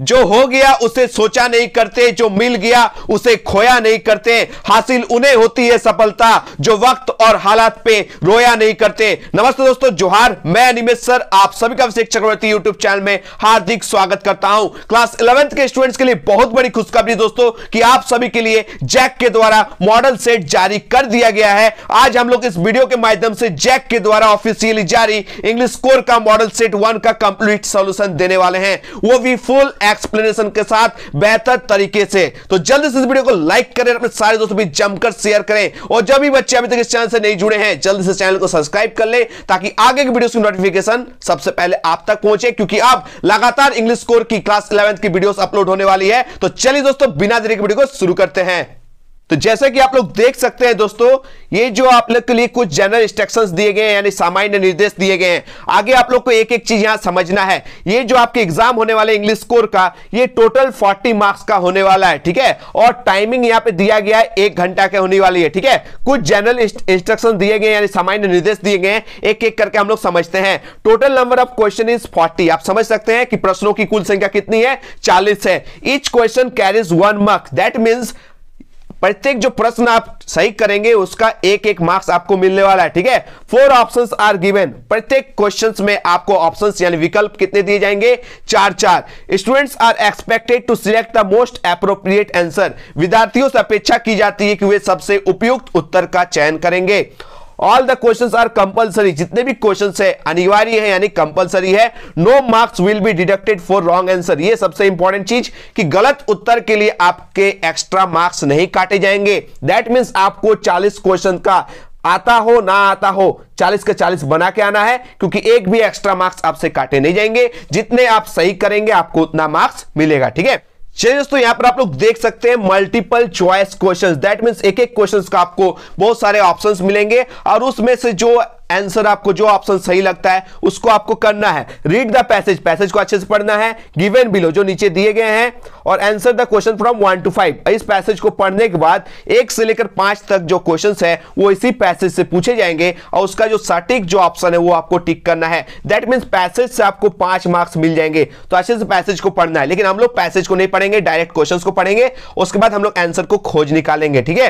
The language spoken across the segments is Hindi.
जो हो गया उसे सोचा नहीं करते जो मिल गया उसे खोया नहीं करते हासिल उन्हें होती है सफलता जो वक्त और हालात पे रोया नहीं करते नमस्ते दोस्तों जोहार मैं अनिमेश सर आप सभी का अभिषेक चक्रवर्ती यूट्यूब चैनल में हार्दिक स्वागत करता हूं क्लास इलेवेंथ के स्टूडेंट्स के लिए बहुत बड़ी खुशखबरी दोस्तों कि आप सभी के लिए जैक के द्वारा मॉडल सेट जारी कर दिया गया है आज हम लोग इस वीडियो के माध्यम से जैक के द्वारा ऑफिसियली जारी इंग्लिश कोर का मॉडल सेट वन का कंप्लीट सोल्यूशन देने वाले हैं वो भी फुल एक्सप्लेनेशन के साथ बेहतर तरीके से तो जल्द से इस वीडियो को लाइक करें अपने सारे दोस्तों भी जमकर शेयर करें और जब भी बच्चे अभी तक इस चैनल से नहीं जुड़े हैं जल्द से चैनल को सब्सक्राइब कर ले ताकि आगे की वीडियो की नोटिफिकेशन सबसे पहले आप तक पहुंचे क्योंकि अब लगातार इंग्लिश स्कोर की क्लास इलेवंथ की वीडियो अपलोड होने वाली है तो चलिए दोस्तों बिना देरी की वीडियो को शुरू करते हैं तो जैसा कि आप लोग देख सकते हैं दोस्तों ये जो आप लोग के लिए कुछ जनरल इंस्ट्रक्शंस दिए गए हैं यानी सामान्य निर्देश दिए गए हैं आगे आप लोग को एक एक चीज यहां समझना है ये जो आपके एग्जाम होने वाले इंग्लिश स्कोर का ये टोटल 40 मार्क्स का होने वाला है ठीक है और टाइमिंग यहां पे दिया गया है एक घंटा के होने वाली है ठीक है कुछ जनरल इंस्ट्रक्शन दिए गए यानी सामान्य निर्देश दिए गए हैं एक एक करके हम लोग समझते हैं total number of question is forty आप समझ सकते हैं कि प्रश्नों की कुल संख्या कितनी है चालीस है each question carries one marks that means प्रत्येक जो प्रश्न आप सही करेंगे उसका एक एक मार्क्स आपको मिलने वाला है ठीक है फोर ऑप्शंस आर गिवन प्रत्येक क्वेश्चंस में आपको ऑप्शंस यानी विकल्प कितने दिए जाएंगे चार चार students are expected to select the most appropriate answer विद्यार्थियों से अपेक्षा की जाती है कि वे सबसे उपयुक्त उत्तर का चयन करेंगे all the questions are compulsory जितने भी क्वेश्चंस है अनिवार्य है यानी कंपलसरी है no marks will be deducted for wrong answer ये सबसे इंपॉर्टेंट चीज कि गलत उत्तर के लिए आपके एक्स्ट्रा मार्क्स नहीं काटे जाएंगे दैट मीन्स आपको चालीस क्वेश्चन का आता हो ना आता हो 40 का 40 बना के आना है क्योंकि एक भी एक्स्ट्रा मार्क्स आपसे काटे नहीं जाएंगे जितने आप सही करेंगे आपको उतना मार्क्स मिलेगा ठीक है चलिए दोस्तों यहां पर आप लोग देख सकते हैं multiple choice questions that means एक एक क्वेश्चंस का आपको बहुत सारे ऑप्शंस मिलेंगे और उसमें से जो आंसर आपको जो ऑप्शन सही लगता है उसको आपको करना है रीड द पैसेज पैसेज को अच्छे से पढ़ना है गिवेन बिलो जो नीचे दिए गए हैं और answer the question from one to five इस पैसेज को पढ़ने के बाद एक से लेकर पांच तक जो क्वेश्चन है वो इसी पैसेज से पूछे जाएंगे और उसका जो सटीक जो ऑप्शन है वो आपको टिक करना है दैट मीन्स पैसेज से आपको पांच मार्क्स मिल जाएंगे तो अच्छे से पैसेज को पढ़ना है लेकिन हम लोग पैसेज को नहीं पढ़ेंगे डायरेक्ट क्वेश्चन को पढ़ेंगे उसके बाद हम लोग आंसर को खोज निकालेंगे ठीक है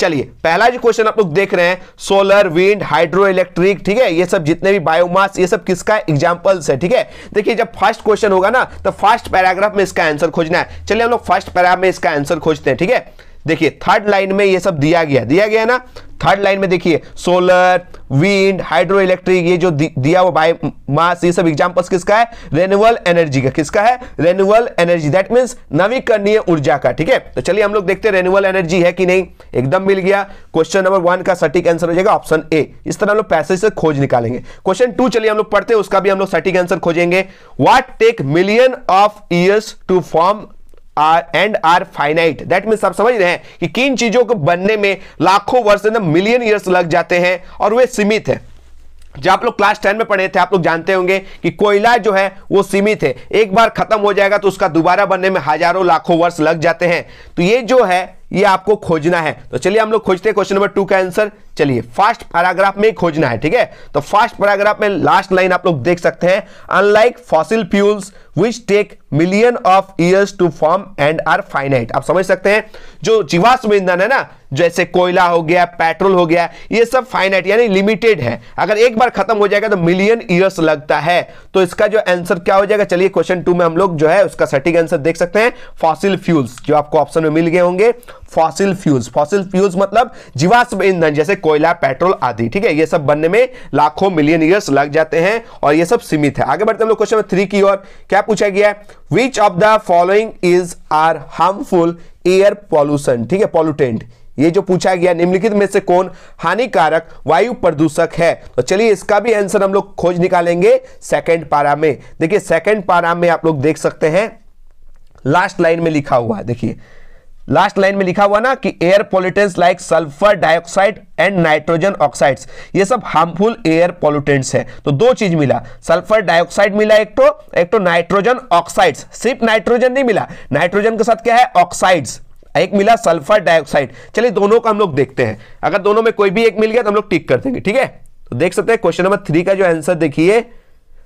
चलिए पहला जो क्वेश्चन आप लोग देख रहे हैं सोलर विंड हाइड्रो इलेक्ट्रिक ठीक है ये सब जितने भी बायोमास ये सब किसका एग्जाम्पल्स है ठीक है देखिए जब फर्स्ट क्वेश्चन होगा ना तो फर्स्ट पैराग्राफ में इसका आंसर खोजना है चलिए हम लोग फर्स्ट पैराग्राफ में इसका आंसर खोजते हैं ठीक है देखिए थर्ड लाइन में ये सब दिया गया दिया गया ना थर्ड लाइन में देखिए सोलर विंड हाइड्रो इलेक्ट्रिक ये जो दिया हुआ बाय मास ये सब एग्जांपल्स किसका है रेन्यूअल एनर्जी का किसका है रेन्यूअल एनर्जी दैट मीन्स नवीकरणीय ऊर्जा का ठीक है तो चलिए हम लोग देखते हैं रेन्यूअल एनर्जी है कि नहीं एकदम मिल गया क्वेश्चन नंबर वन का सटीक आंसर हो जाएगा ऑप्शन ए इस तरह हम लोग पैसे से खोज निकालेंगे क्वेश्चन टू चलिए हम लोग पढ़ते हैं उसका भी हम लोग सटीक आंसर खोजेंगे what take million of years to form are and are finite that mean आप समझ रहे हैं कि किन चीजों को बनने में लाखों वर्ष मिलियन ईयर्स लग जाते हैं और वे सीमित है जब आप लोग क्लास टेन में पढ़े थे आप लोग जानते होंगे कि कोयला जो है वो सीमित है एक बार खत्म हो जाएगा तो उसका दोबारा बनने में हजारों लाखों वर्ष लग जाते हैं तो ये जो है ये आपको खोजना है तो चलिए हम लोग खोजते हैं क्वेश्चन नंबर टू का आंसर चलिए फर्स्ट पैराग्राफ में खोजना है ठीक है तो फर्स्ट पैराग्राफ में लास्ट लाइन आप लोग देख सकते हैं unlike fossil fuels which take million of years to form and are finite आप समझ सकते हैं जो जीवाश्म ईंधन है ना जैसे कोयला हो गया पेट्रोल हो गया ये सब फाइनाइट यानी लिमिटेड है अगर एक बार खत्म हो जाएगा तो मिलियन ईयर्स लगता है तो इसका जो आंसर क्या हो जाएगा चलिए क्वेश्चन टू में हम लोग जो है उसका सटीक आंसर देख सकते हैं फॉसिल फ्यूल्स जो आपको ऑप्शन में मिल गए होंगे फॉसिल फ्यूल्स फॉसिल फ्यूल्स मतलब जीवाश्म ईंधन जैसे कोयला पेट्रोल आदि ठीक है ये सब बनने में लाखों मिलियन ईयर्स लग जाते हैं और ये सब सीमित है आगे बढ़ते हम लोग क्वेश्चन नंबर थ्री की ओर क्या पूछा गया है which of the following is are harmful air pollution ठीक है पॉल्यूटेंट ये जो पूछा गया निम्नलिखित में से कौन हानिकारक वायु प्रदूषक है तो चलिए इसका भी आंसर हम लोग खोज निकालेंगे सेकंड पारा में देखिए सेकंड पारा में आप लोग देख सकते हैं लास्ट लाइन में लिखा हुआ है देखिए लास्ट लाइन में लिखा हुआ ना कि air pollutants like sulphur dioxide and nitrogen oxides ये सब हार्मफुल एयर पोल्यूटेंट्स है तो दो चीज मिला सल्फर डाइऑक्साइड मिला एक तो एक तो नाइट्रोजन ऑक्साइड्स सिर्फ नाइट्रोजन नहीं मिला नाइट्रोजन के साथ क्या है ऑक्साइड्स एक मिला सल्फर डाइऑक्साइड चलिए दोनों का हम लोग देखते हैं अगर दोनों में कोई भी एक मिल गया तो हम लोग टिक कर देंगे ठीक है तो देख सकते हैं क्वेश्चन नंबर थ्री का जो आंसर देखिए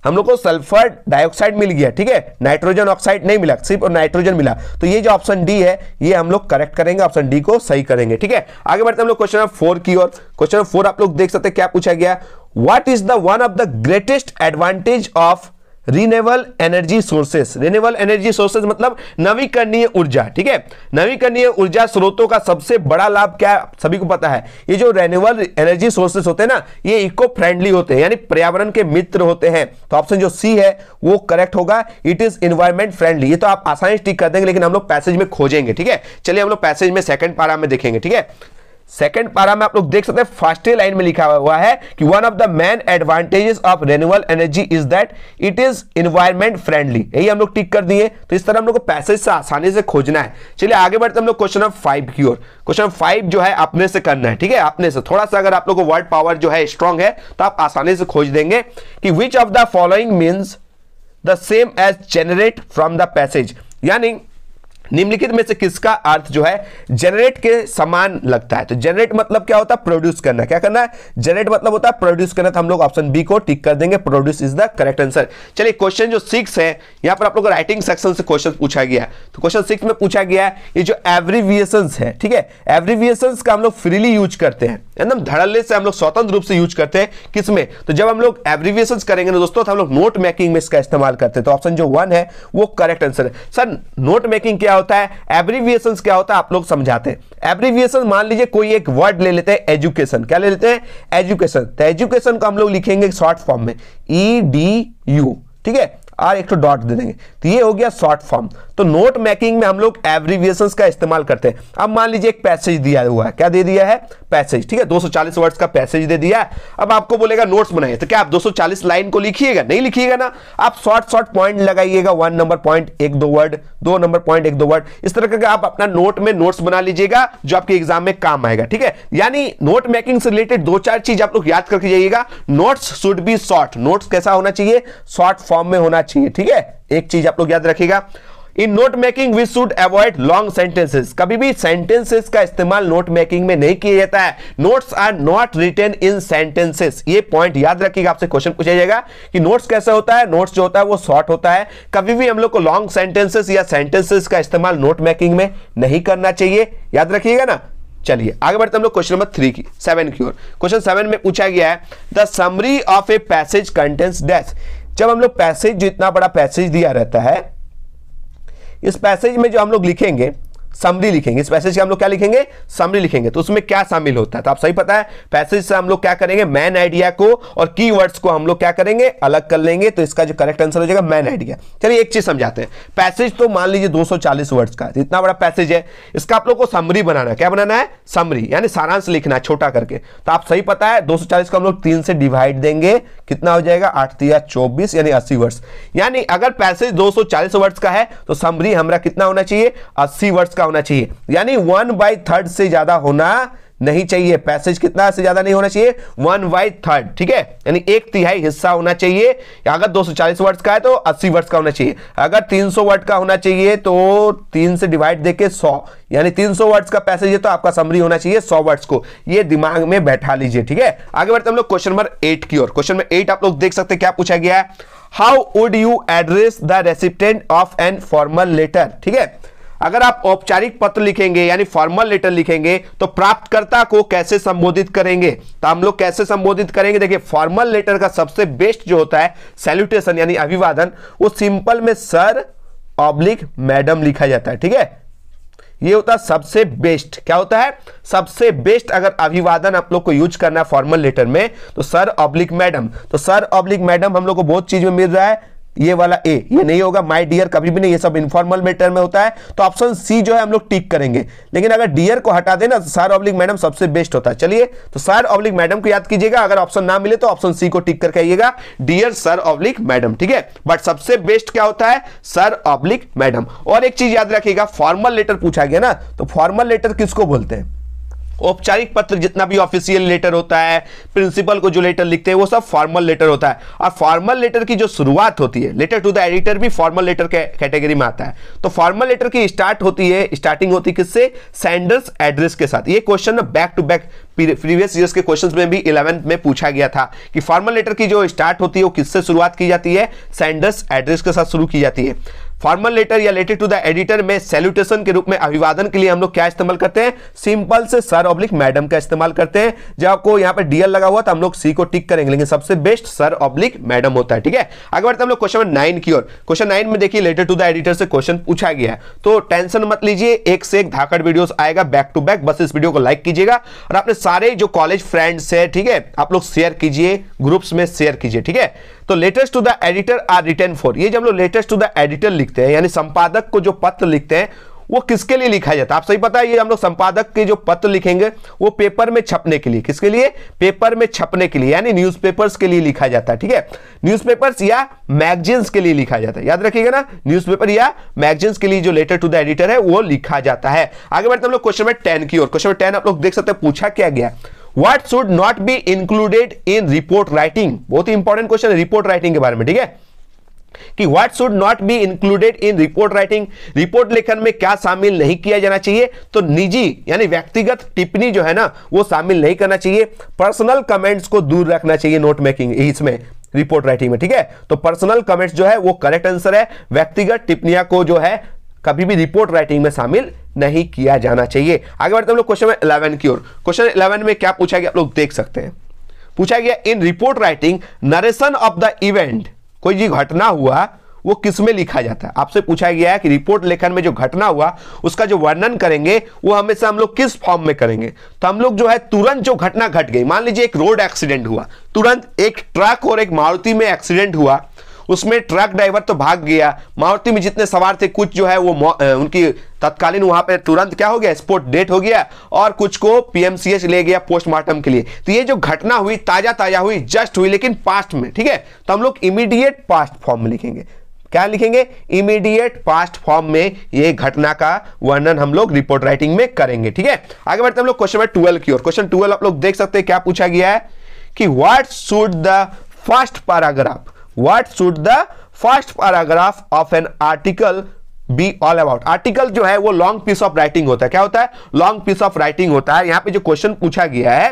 हम लोग को सल्फर डाइऑक्साइड मिल गया ठीक है नाइट्रोजन ऑक्साइड नहीं मिला सिर्फ नाइट्रोजन मिला तो ये जो ऑप्शन डी है ये हम लोग करेक्ट करेंगे ऑप्शन डी को सही करेंगे ठीक है आगे बढ़ते हम लोग क्वेश्चन नंबर फोर की ओर क्वेश्चन फोर आप लोग देख सकते हैं क्या पूछा गया what is the one of the greatest advantage of renewable energy sources renewable energy sources मतलब नवीकरणीय ऊर्जा ठीक है नवीकरणीय ऊर्जा स्रोतों का सबसे बड़ा लाभ क्या सभी को पता है ये जो रेनेबल एनर्जी सोर्सेस होते हैं ना ये इको फ्रेंडली होते हैं यानी पर्यावरण के मित्र होते हैं तो ऑप्शन जो सी है वो करेक्ट होगा इट इज इन्वायरमेंट फ्रेंडली ये तो आप आसानी से ठीक कर देंगे लेकिन हम लोग पैसेज में खोजेंगे ठीक है चलिए हम लोग पैसेज में सेकंड पारा में देखेंगे ठीक है सेकेंड पारा में आप लोग देख सकते हैं फर्स्ट लाइन में लिखा हुआ है कि one of the main advantages of renewable energy is that it is environment friendly यही हम लोग टिक कर दिए तो इस तरह हम लोग को पैसेज से आसानी से खोजना है चलिए आगे बढ़ते हम लोग क्वेश्चन नंबर फाइव की ओर क्वेश्चन फाइव जो है अपने से करना है ठीक है अपने से थोड़ा सा अगर आप लोग को वर्ड पावर जो है स्ट्रॉन्ग है तो आप आसानी से खोज देंगे कि which of the following means the same as generate from the passage यानी निम्नलिखित में से किसका अर्थ जो है जनरेट के समान लगता है तो जनरेट मतलब क्या होता है प्रोड्यूस करना क्या करना है जनरेट मतलब होता है प्रोड्यूस करना तो हम लोग ऑप्शन बी को टिक कर देंगे produce is the correct answer चलिए क्वेश्चन जो सिक्स है यहां पर आप लोग राइटिंग सेक्शन से क्वेश्चन पूछा गया तो क्वेश्चन सिक्स में पूछा गया है ये जो एवरीविएशन है ठीक है एवरीविएशन का हम लोग फ्रीली यूज करते हैं एकदम धड़ल्ले से हम लोग स्वतंत्र रूप से यूज करते हैं किसमें तो जब हम लोग एवरीविएशन करेंगे ना दोस्तों तो हम लोग नोट मेकिंग में इसका इस्तेमाल करते हैं तो ऑप्शन जो वन है वो करेक्ट आंसर है सर नोट मेकिंग क्या होता है एब्रीविएशन क्या होता है आप लोग समझाते हैं एब्रीविएशन मान लीजिए कोई एक वर्ड ले लेते हैं एजुकेशन क्या ले लेते हैं एजुकेशन तो एजुकेशन को हम लोग लिखेंगे शॉर्ट फॉर्म में ई डी यू ठीक है और एक तो डॉट दे देंगे तो ये हो गया शॉर्ट फॉर्म तो नोट मेकिंग में हम लोग एवरीविएशन का इस्तेमाल करते हैं अब मान लीजिए एक पैसेज दिया हुआ है क्या दे दिया है पैसेज ठीक है 240 वर्ड्स का पैसेज दे दिया है अब आपको बोलेगा नोट्स बनाइए तो क्या आप 240 लाइन को लिखिएगा नहीं लिखिएगा ना आप शॉर्ट शॉर्ट पॉइंट लगाइएगा वन नंबर पॉइंट एक दो वर्ड दो नंबर पॉइंट एक दो वर्ड इस तरह करके आप अपना नोट में नोट्स बना लीजिएगा जो आपके एग्जाम में काम आएगा ठीक है यानी नोट मेकिंग से रिलेटेड दो चार चीज आप लोग याद करके जाइएगा notes should be short notes कैसा होना चाहिए शॉर्ट फॉर्म में होना अच्छी है ठीक है एक चीज आप लोग याद रखिएगा in note making we should avoid long sentences कभी भी सेंटेंसेस का इस्तेमाल नोट मेकिंग में नहीं किया जाता है notes are not written in sentences ये पॉइंट याद रखिएगा आपसे क्वेश्चन पूछा जाएगा कि नोट्स कैसे होता है नोट्स जो होता है वो शॉर्ट होता है कभी भी हम लोग को लॉन्ग सेंटेंसेस या सेंटेंसेस का इस्तेमाल नोट मेकिंग में नहीं करना चाहिए याद रखिएगा ना चलिए आगे बढ़ते हम लोग क्वेश्चन नंबर थ्री की सेवन की ओर क्वेश्चन सेवन में पूछा गया है the summary of a passage contains death जब हम लोग पैसेज जो इतना बड़ा पैसेज दिया रहता है इस पैसेज में जो हम लोग लिखेंगे समरी लिखेंगे इस पैसेज के हम लोग क्या लिखेंगे समरी लिखेंगे तो उसमें क्या शामिल होता है तो आप सही पता है पैसेज से हम लोग क्या करेंगे मैन आइडिया को और की को हम लोग क्या करेंगे अलग कर लेंगे तो इसका जो करेक्ट आंसर हो जाएगा मैन आइडिया चलिए एक चीज समझाते हैं पैसेज तो मान लीजिए 240 वर्ड्स का तो इतना बड़ा पैसेज है इसका आप लोग को समरी बनाना क्या बनाना है समरी यानी सारांश लिखना है छोटा करके तो आप सही पता है दो को हम लोग तीन से डिवाइड देंगे कितना हो जाएगा आठ तीन चौबीस यानी अस्सी वर्ड्स यानी अगर पैसेज दो वर्ड्स का है तो समरी हमारा कितना होना चाहिए अस्सी वर्ड्स का होना चाहिए यानी वन बाई थर्ड से ज़्यादा होना नहीं चाहिए पैसेज कितना से ज़्यादा नहीं होना चाहिए वन बाई थर्ड ठीक है यानी एक तिहाई हिस्सा होना चाहिए अगर 240 वर्ड्स का है तो 80 वर्ड्स का होना चाहिए अगर 300 वर्ड का होना चाहिए तो तीन से डिवाइड देके 100 यानी 300 वर्ड्स का पैसेज है तो आपका समरी होना चाहिए 100 वर्ड्स को ये दिमाग में बैठा लीजिए ठीक है आगे बढ़ते हम लोग क्वेश्चन नंबर एट की ओर क्वेश्चन नंबर एट आप लोग देख सकते क्या पूछा गया है how would you address the recipient of an formal letter ठीक है अगर आप औपचारिक पत्र लिखेंगे यानी फॉर्मल लेटर लिखेंगे तो प्राप्तकर्ता को कैसे संबोधित करेंगे तो हम लोग कैसे संबोधित करेंगे देखिए फॉर्मल लेटर का सबसे बेस्ट जो होता है सैल्यूटेशन यानी अभिवादन वो सिंपल में सर ऑब्लिक मैडम लिखा जाता है ठीक है ये होता है सबसे बेस्ट क्या होता है सबसे बेस्ट अगर अभिवादन आप लोग को यूज करना है फॉर्मल लेटर में तो सर ऑब्लिक मैडम तो सर ऑब्लिक मैडम हम लोग को बहुत चीज में मिल रहा है ये वाला ए ये नहीं होगा माय डियर कभी भी नहीं ये सब इनफॉर्मल मैटर में होता है तो ऑप्शन सी जो है हम लोग टिक करेंगे लेकिन अगर डियर को हटा देना तो सर ऑब्लिक मैडम सबसे बेस्ट होता है चलिए तो सर ऑब्लिक मैडम को याद कीजिएगा अगर ऑप्शन ना मिले तो ऑप्शन सी को टिक करके आइएगा डियर सर ऑब्लिक मैडम ठीक है बट सबसे बेस्ट क्या होता है सर ऑब्लिक मैडम और एक चीज याद रखिएगा फॉर्मल लेटर पूछा गया ना तो फॉर्मल लेटर किसको बोलते हैं औपचारिक पत्र जितना भी ऑफिशियल लेटर होता है प्रिंसिपल को जो लेटर लिखते हैं वो सब फॉर्मल लेटर होता है और फॉर्मल लेटर की जो शुरुआत होती है लेटर टू द एडिटर भी फॉर्मल लेटर के कैटेगरी में आता है तो फॉर्मल लेटर की स्टार्ट होती है स्टार्टिंग होती है किससे सेंडर्स एड्रेस के साथ ये question back to back previous years के क्वेश्चंस में भी इलेवेंथ में पूछा गया था कि फॉर्मल लेटर की जो स्टार्ट होती है वो किससे शुरुआत की जाती है सेंडर्स एड्रेस के साथ शुरू की जाती है फॉर्मल लेटर या लेटर टू द एडिटर में सैल्यूटेशन के रूप में अभिवादन के लिए हम लोग क्या इस्तेमाल करते हैं सिंपल से सर ऑब्लिक मैडम का इस्तेमाल करते हैं जब आपको यहाँ पर डीएल लगा हुआ तो हम लोग सी को टिक करेंगे लेकिन सबसे बेस्ट सर ऑब्लिक मैडम होता है ठीक है आगे बढ़ते हम लोग क्वेश्चन नाइन की ओर क्वेश्चन नाइन में देखिए लेटर टू द एडिटर से क्वेश्चन पूछा गया तो टेंशन मत लीजिए एक से एक धाकड़ वीडियो आएगा बैक टू बैक बस इस वीडियो को लाइक कीजिएगा और अपने सारे जो कॉलेज फ्रेंड्स है ठीक है आप लोग शेयर कीजिए ग्रुप्स में शेयर कीजिए ठीक है तो letters to the editor are written for ये जब लोग लेटेस्ट टू द एडिटर लिखते हैं यानी संपादक को जो पत्र लिखते हैं वो किसके लिए लिखा जाता है आप सही पता है ये हम लोग संपादक के जो पत्र लिखेंगे वो पेपर में छपने के लिए किसके लिए पेपर में छपने के लिए यानी न्यूज़पेपर्स के लिए लिखा जाता है ठीक है न्यूज़पेपर्स या मैगजीन्स के लिए लिखा जाता है याद रखिएगा ना न्यूज़पेपर या मैगजीन्स के लिए जो लेटर टू द एडिटर है वो लिखा जाता है आगे बढ़ते हम लोग क्वेश्चन नंबर टेन की ओर क्वेश्चन नंबर टेन आप लोग देख सकते हैं पूछा क्या गया what should not be included in report writing बहुत ही इंपॉर्टेंट क्वेश्चन है रिपोर्ट राइटिंग के बारे में ठीक है कि what should not be included in report writing report लेखन में क्या शामिल नहीं किया जाना चाहिए तो निजी यानी व्यक्तिगत टिप्पणी जो है ना वो शामिल नहीं करना चाहिए पर्सनल कमेंट्स को दूर रखना चाहिए नोट मेकिंग इसमें रिपोर्ट राइटिंग में ठीक है तो पर्सनल कमेंट्स जो है वो करेक्ट आंसर है व्यक्तिगत टिप्पणियां को जो है कभी भी रिपोर्ट राइटिंग में शामिल नहीं किया जाना चाहिए आगे बढ़ते हम लोग क्वेश्चन इलेवन की ओर क्वेश्चन इलेवन में क्या पूछा गया आप लोग देख सकते हैं पूछा गया in report writing narration of the event कोई जी घटना हुआ वो किस में लिखा जाता है आपसे पूछा गया है कि रिपोर्ट लेखन में जो घटना हुआ उसका जो वर्णन करेंगे वो हमेशा हम लोग किस फॉर्म में करेंगे तो हम लोग जो है तुरंत जो घटना घट गई मान लीजिए एक रोड एक्सीडेंट हुआ तुरंत एक ट्रक और एक मारुति में एक्सीडेंट हुआ उसमें ट्रक ड्राइवर तो भाग गया मारुति में जितने सवार थे कुछ जो है वो उनकी तत्कालीन वहां पे तुरंत क्या हो गया स्पोर्ट डेट हो गया और कुछ को पीएमसीएच ले गया पोस्टमार्टम के लिए तो ये जो घटना हुई ताजा ताजा हुई जस्ट हुई लेकिन पास्ट में ठीक है तो हम लोग इमीडिएट पास्ट फॉर्म में लिखेंगे क्या लिखेंगे इमीडिएट पास्ट फॉर्म में ये घटना का वर्णन हम लोग रिपोर्ट राइटिंग में करेंगे ठीक है आगे बढ़ते हम लोग क्वेश्चन ट्वेल्व की ओर क्वेश्चन ट्वेल्व आप लोग देख सकते हैं क्या पूछा गया है कि what should the first paragraph what should the first paragraph of an article be all about article जो है वो लॉन्ग पीस ऑफ राइटिंग होता है क्या होता है लॉन्ग पीस ऑफ राइटिंग होता है यहाँ पे जो क्वेश्चन पूछा गया है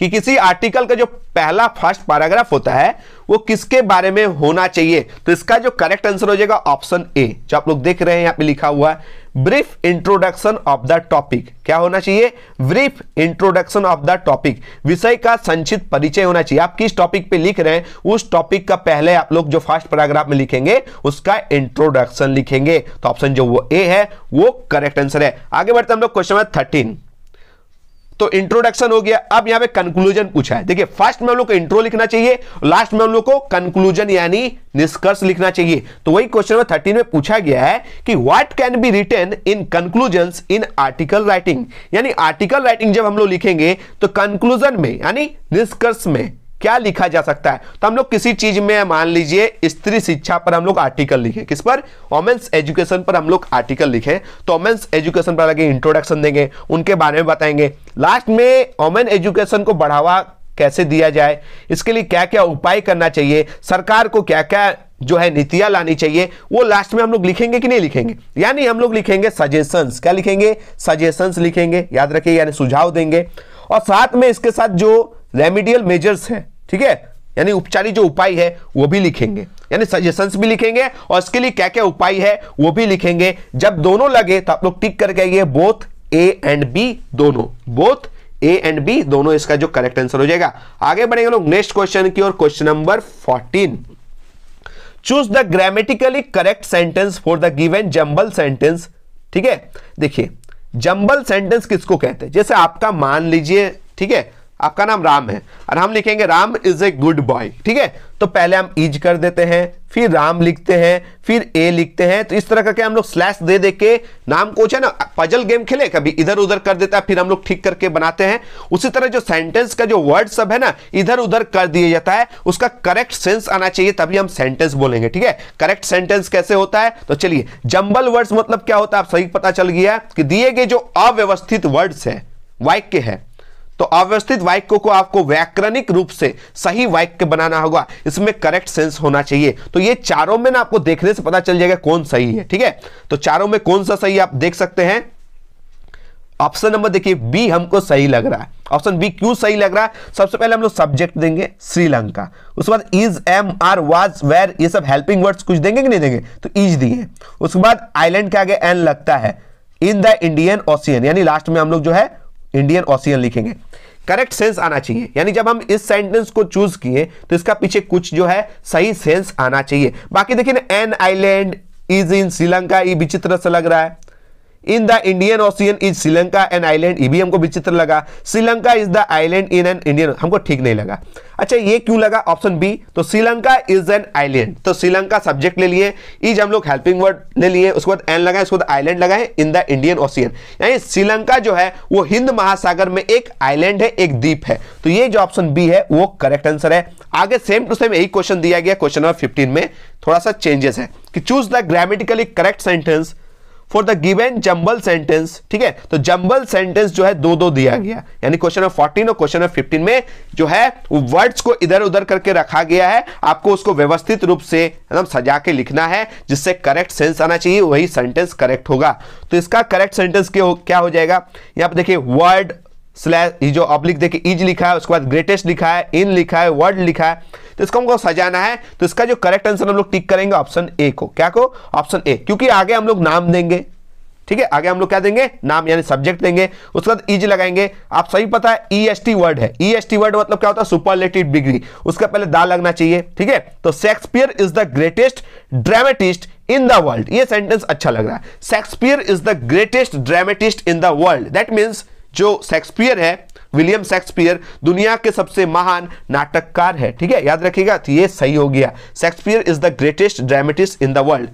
कि किसी आर्टिकल का जो पहला फर्स्ट पैराग्राफ होता है वो किसके बारे में होना चाहिए तो इसका जो करेक्ट आंसर हो जाएगा ऑप्शन ए जो आप लोग देख रहे हैं यहां पे लिखा हुआ है brief introduction of the topic क्या होना चाहिए brief introduction of the topic विषय का संक्षिप्त परिचय होना चाहिए आप किस टॉपिक पे लिख रहे हैं उस टॉपिक का पहले आप लोग जो फर्स्ट पैराग्राफ में लिखेंगे उसका इंट्रोडक्शन लिखेंगे तो ऑप्शन जो वो ए है वो करेक्ट आंसर है आगे बढ़ते हम लोग क्वेश्चन नंबर थर्टीन तो इंट्रोडक्शन हो गया अब यहां पे कंक्लूजन पूछा है देखिए फर्स्ट में हम लोग को इंट्रो लिखना चाहिए लास्ट में हम लोग को कंक्लूजन यानी निष्कर्ष लिखना चाहिए तो वही क्वेश्चन नंबर थर्टीन में पूछा गया है कि what can be written in conclusion in article writing यानी आर्टिकल राइटिंग जब हम लोग लिखेंगे तो कंक्लूजन में यानी निष्कर्ष में क्या लिखा जा सकता है तो हम लोग किसी चीज में मान लीजिए स्त्री शिक्षा पर हम लोग आर्टिकल लिखे किस पर वोमेंस एजुकेशन पर हम लोग आर्टिकल लिखे तो वोमेंस एजुकेशन पर आगे इंट्रोडक्शन देंगे उनके बारे में बताएंगे लास्ट में वोमेन एजुकेशन को बढ़ावा कैसे दिया जाए इसके लिए क्या क्या उपाय करना चाहिए सरकार को क्या क्या जो है नीतियां लानी चाहिए वो लास्ट में हम लोग लिखेंगे कि नहीं लिखेंगे यानी हम लोग लिखेंगे सजेशंस क्या लिखेंगे सजेशंस लिखेंगे याद रखिए यानी सुझाव देंगे और साथ में इसके साथ जो रेमिडियल मेजर्स हैं ठीक है यानी उपचारी जो उपाय है वो भी लिखेंगे यानी सजेशंस भी लिखेंगे और इसके लिए क्या क्या उपाय है वो भी लिखेंगे जब दोनों लगे तो आप लोग टिक करके आइए बोथ ए एंड बी दोनों बोथ ए एंड बी दोनों इसका जो करेक्ट आंसर हो जाएगा आगे बढ़ेंगे लोग नेक्स्ट क्वेश्चन की ओर question number fourteen choose the grammatically correct sentence for the given jumble sentence ठीक है देखिए जंबल सेंटेंस किसको कहते हैं जैसे आपका मान लीजिए ठीक है आपका नाम राम है और हम लिखेंगे Ram is a good boy ठीक है तो पहले हम इज कर देते हैं फिर राम लिखते हैं फिर ए लिखते हैं तो इस तरह करके हम लोग स्लैश दे दे के नाम कोच है ना पजल गेम खेले कभी इधर उधर कर देता है फिर हम लोग ठीक करके बनाते हैं उसी तरह जो सेंटेंस का जो वर्ड सब है ना इधर उधर कर दिया जाता है उसका करेक्ट सेंस आना चाहिए तभी हम सेंटेंस बोलेंगे ठीक है करेक्ट सेंटेंस कैसे होता है तो चलिए जंबल वर्ड्स मतलब क्या होता है आप सही पता चल गया कि दिए गए जो अव्यवस्थित वर्ड्स है के है तो अव्यवस्थित वाक्य को आपको व्याकरणिक रूप से सही वाक्य बनाना होगा इसमें करेक्ट सेंस होना चाहिए तो ये चारों में ना आपको देखने से पता चल जाएगा कौन सही है ठीक है तो चारों में कौन सा सही आप देख सकते हैं ऑप्शन नंबर देखिए बी हमको सही लग रहा है ऑप्शन बी क्यों सही लग रहा है सबसे पहले हम लोग सब्जेक्ट देंगे श्रीलंका उसके बाद is am are was were ये सब हेल्पिंग वर्ड्स कुछ देंगे कि नहीं देंगे तो इज दिए उसके बाद आइलैंड के आगे एन लगता है इन द इंडियन ओशियन यानी लास्ट में हम लोग जो है इंडियन ओशियन लिखेंगे करेक्ट सेंस आना चाहिए यानी जब हम इस सेंटेंस को चूज किए तो इसका पीछे कुछ जो है सही सेंस आना चाहिए बाकी देखिए ना an island is in Sri Lanka ये विचित्र से लग रहा है in the Indian Ocean is Sri Lanka an island ये भी हमको विचित्र लगा Sri Lanka is the island in an Indian हमको ठीक नहीं लगा अच्छा ये क्यों लगा ऑप्शन बी तो श्रीलंका इज एन आइलैंड तो श्रीलंका सब्जेक्ट ले लिए इज हम लोग हेल्पिंग वर्ड ले लिए उसके बाद एन लगाए उसके बाद आइलैंड लगाए इन द इंडियन ओशियन यानी श्रीलंका जो है वो हिंद महासागर में एक आइलैंड है एक द्वीप है तो ये जो ऑप्शन बी है वो करेक्ट आंसर है आगे सेम टू सेम यही क्वेश्चन दिया गया क्वेश्चन नंबर फिफ्टीन में थोड़ा सा चेंजेस है कि choose the grammatically correct sentence for the given jumble sentence ठीक है तो जंबल सेंटेंस जो है दो दो दिया गया यानी क्वेश्चन नंबर फोर्टीन और क्वेश्चन नंबर फिफ्टीन में जो है वर्ड्स को इधर उधर करके रखा गया है आपको उसको व्यवस्थित रूप से एकदम सजा के लिखना है जिससे करेक्ट सेंस आना चाहिए वही सेंटेंस करेक्ट होगा तो इसका करेक्ट सेंटेंस क्या हो जाएगा यहाँ पर देखिए वर्ड स्लैश जो ऑब्लिक देखिए इज लिखा है उसके बाद ग्रेटेस्ट लिखा है इन लिखा है वर्ड लिखा है तो इसको हमको सजाना है तो इसका जो करेक्ट आंसर हम लोग टिक करेंगे ऑप्शन ए को क्या को ऑप्शन ए क्योंकि आगे हम लोग नाम देंगे ठीक है आगे हम लोग क्या देंगे नाम यानी सब्जेक्ट देंगे उसके बाद इज e लगाएंगे आप सही पता है ई एस टी वर्ड है ई एस टी वर्ड मतलब क्या होता है सुपरलेटिव डिग्री उसका पहले दा लगना चाहिए ठीक है तो Shakespeare is the greatest dramatist in the world ये सेंटेंस अच्छा लग रहा है Shakespeare is the greatest dramatist in the world that means जो शेक्सपियर है विलियम शेक्सपियर दुनिया के सबसे महान नाटककार है ठीक है याद रखिएगा तो ये सही हो गया Shakespeare is the greatest dramatist in the world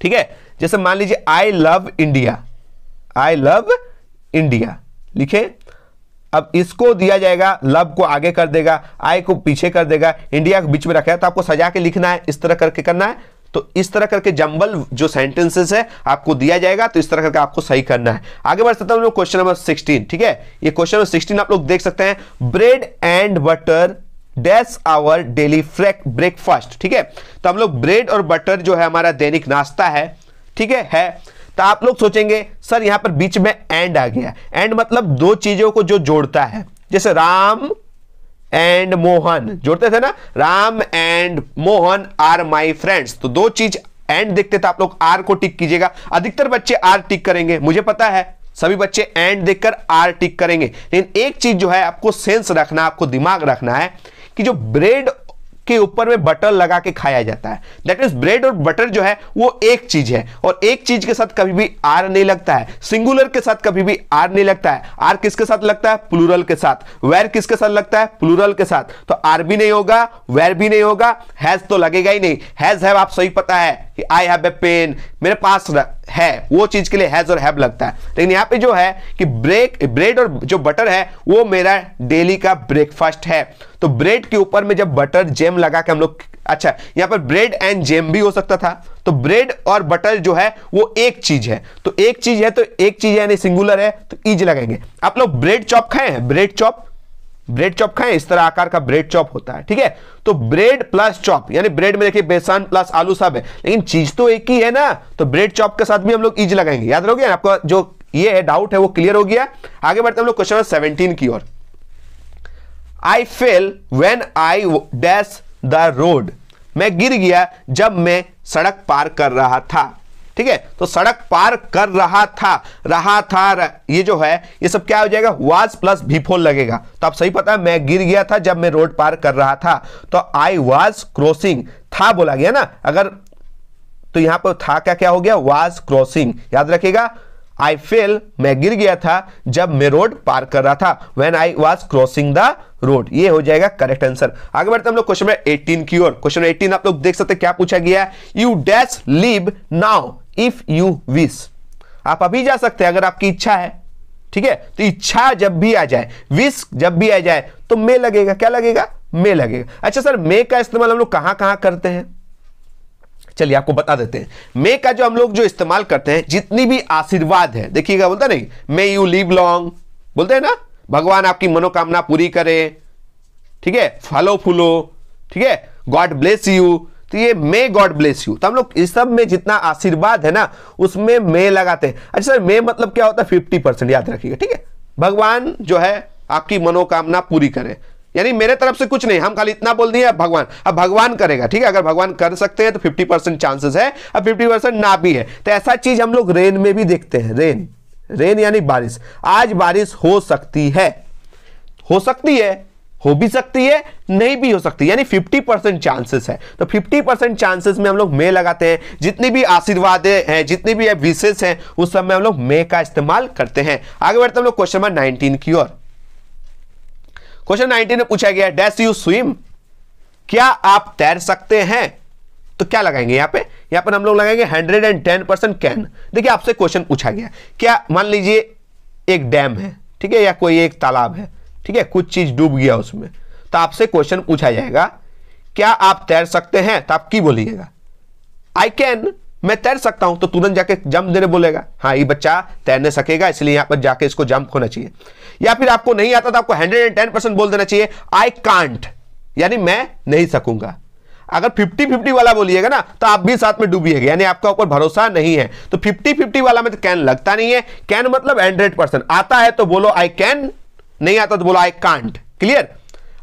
ठीक है जैसे मान लीजिए I love India I love India लिखे अब इसको दिया जाएगा लव को आगे कर देगा आई को पीछे कर देगा इंडिया को बीच में रखेगा तो आपको सजा के लिखना है इस तरह करके करना है तो इस तरह करके जंबल जो सेंटेंसेस है आपको दिया जाएगा तो इस तरह करके आपको सही करना है आगे बढ़ सकते हैं क्वेश्चन नंबर सिक्सटीन ठीक है ये क्वेश्चन नंबर सिक्सटीन आप लोग देख सकते हैं bread and butter dash our daily breakfast ठीक है तो हम लोग ब्रेड और बटर जो है हमारा दैनिक नाश्ता है ठीक है है तो आप लोग सोचेंगे सर यहां पर बीच में एंड आ गया एंड मतलब दो चीज़ों को जो जोड़ता है जैसे राम एंड मोहन जोड़ते थे ना Ram and Mohan are my friends तो दो चीज एंड देखते थे आप लोग आर को टिक कीजिएगा अधिकतर बच्चे आर टिक करेंगे मुझे पता है सभी बच्चे एंड देखकर आर टिक करेंगे लेकिन एक चीज जो है आपको सेंस रखना आपको दिमाग रखना है कि जो ब्रेड के ऊपर में बटर लगा के खाया जाता है दैट इज ब्रेड और बटर जो है वो एक चीज है और एक चीज के साथ कभी भी आर नहीं लगता है सिंगुलर के साथ कभी भी आर नहीं लगता है आर किसके साथ लगता है प्लूरल के साथ वेर किसके साथ लगता है प्लूरल के साथ तो आर भी नहीं होगा वेर भी नहीं होगा हैज तो लगेगा ही नहीं हैज हैव आप सही पता है कि आई हैव ए पेन मेरे पास है वो चीज के लिए हैज और हैव लगता है लेकिन यहाँ पे जो है कि ब्रेक ब्रेड और जो बटर है वो मेरा डेली का ब्रेकफास्ट है तो ब्रेड के ऊपर में जब बटर जेम लगा के हम लोग अच्छा यहां पर ब्रेड एंड जेम भी हो सकता था तो ब्रेड और बटर जो है वो एक चीज है तो एक चीज है तो एक चीज यानी सिंगुलर है तो ईज लगाएंगे आप लोग ब्रेड चॉप खाए हैं ब्रेड चॉप ब्रेड चॉप खाएं इस तरह आकार का ब्रेड चॉप होता है ठीक है तो ब्रेड प्लस चॉप यानी ब्रेड में देखिए बेसन प्लस आलू सब है लेकिन चीज तो एक ही है ना तो ब्रेड चॉप के साथ भी हम लोग ईज लगाएंगे याद रहोगे आपका जो ये है डाउट है वो क्लियर हो गया आगे बढ़ते हम लोग क्वेश्चन सेवनटीन की ओर I fell when I dash the road मैं गिर गया जब मैं सड़क पार कर रहा था ठीक है तो सड़क पार कर रहा था रहा था रह, ये जो है ये सब क्या हो जाएगा वाज प्लस भीफोल लगेगा तो आप सही पता है मैं गिर गया था जब मैं रोड पार कर रहा था तो आई वाज क्रॉसिंग था बोला गया ना अगर तो यहां पर था क्या क्या हो गया वाज क्रॉसिंग याद रखेगा आई फेल मैं गिर गया था जब मैं रोड पार कर रहा था when I was crossing the road ये हो जाएगा करेक्ट आंसर आगे बढ़ते हम लोग क्वेश्चन नंबर 18 की ओर क्वेश्चन नंबर 18 आप लोग देख सकते क्या पूछा गया है you dash leave now if you wish आप अभी जा सकते हैं अगर आपकी इच्छा है ठीक है तो इच्छा जब भी आ जाए विश जब भी आ जाए तो मे लगेगा क्या लगेगा मे लगेगा अच्छा सर मे का इस्तेमाल हम लोग कहां कहां करते हैं चलिए आपको बता देते हैं मे का जो हम लोग जो इस्तेमाल करते हैं जितनी भी आशीर्वाद है देखिएगा बोलता नहीं मे यू लिव लॉन्ग बोलते हैं ना भगवान आपकी मनोकामना पूरी करे ठीक है फलो फूलो ठीक है गॉड ब्लेस यू तो ये मे गॉड ब्लेस यू तो हम लोग इस सब में जितना आशीर्वाद है ना उसमें मे लगाते हैं अच्छा सर मे मतलब क्या होता है फिफ्टी परसेंट याद रखिएगा ठीक है भगवान जो है आपकी मनोकामना पूरी करे यानी मेरे तरफ से कुछ नहीं हम खाली इतना बोल दिए भगवान अब भगवान करेगा ठीक है अगर भगवान कर सकते हैं तो 50 परसेंट चांसेस है अब 50 परसेंट ना भी है तो ऐसा चीज हम लोग रेन में भी देखते हैं रेन रेन यानी बारिश आज बारिश हो सकती है हो सकती है हो भी सकती है नहीं भी हो सकती यानी 50 परसेंट चांसेस है तो 50 परसेंट चांसेस में हम लोग मे लगाते हैं जितनी भी आशीर्वाद हैं जितनी भी विशेष हैं उस सब में हम लोग मे का इस्तेमाल करते हैं आगे बढ़ते हम लोग क्वेश्चन नंबर 19 की ओर क्वेश्चन 19 में पूछा गया डैश यू स्विम क्या आप तैर सकते हैं तो क्या लगाएंगे यहां पे यहां पर हम लोग लगाएंगे 110 परसेंट कैन देखिए आपसे क्वेश्चन पूछा गया क्या मान लीजिए एक डैम है ठीक है या कोई एक तालाब है ठीक है कुछ चीज डूब गया उसमें तो आपसे क्वेश्चन पूछा जाएगा क्या आप तैर सकते हैं तो आप की बोलिएगा आई कैन मैं तैर सकता हूं तो तुरंत जाके जंप देने बोलेगा हाँ ये बच्चा तैरने सकेगा इसलिए यहां पर जाके इसको जंप होना चाहिए या फिर आपको नहीं आता तो आपको हंड्रेड एंड टेन परसेंट बोल देना चाहिए आई कांट यानी मैं नहीं सकूंगा अगर 50 50 वाला बोलिएगा ना तो आप भी साथ में डूबिएगा यानी आपका ऊपर भरोसा नहीं है तो 50 50 वाला में तो कैन लगता नहीं है कैन मतलब हंड्रेड परसेंट आता है तो बोलो आई कैन नहीं आता तो बोलो I can't clear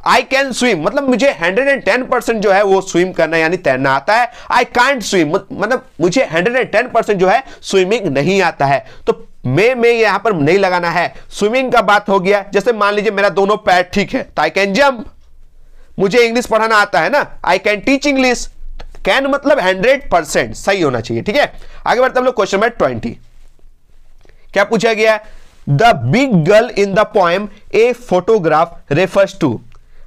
I can swim मतलब मुझे 110 परसेंट जो है वो स्विम करना यानी तैरना आता है आई कैंट स्विम मतलब मुझे 110 परसेंट जो है स्विमिंग नहीं आता है तो मे में यहां पर नहीं लगाना है स्विमिंग का बात हो गया जैसे मान लीजिए मेरा दोनों पैर ठीक है तो आई कैन जम्प मुझे इंग्लिश पढ़ाना आता है ना I can teach English can मतलब हंड्रेड परसेंट सही होना चाहिए ठीक है आगे बढ़ते हम लोग क्वेश्चन नंबर ट्वेंटी क्या पूछा गया the big girl in the poem a photograph refers to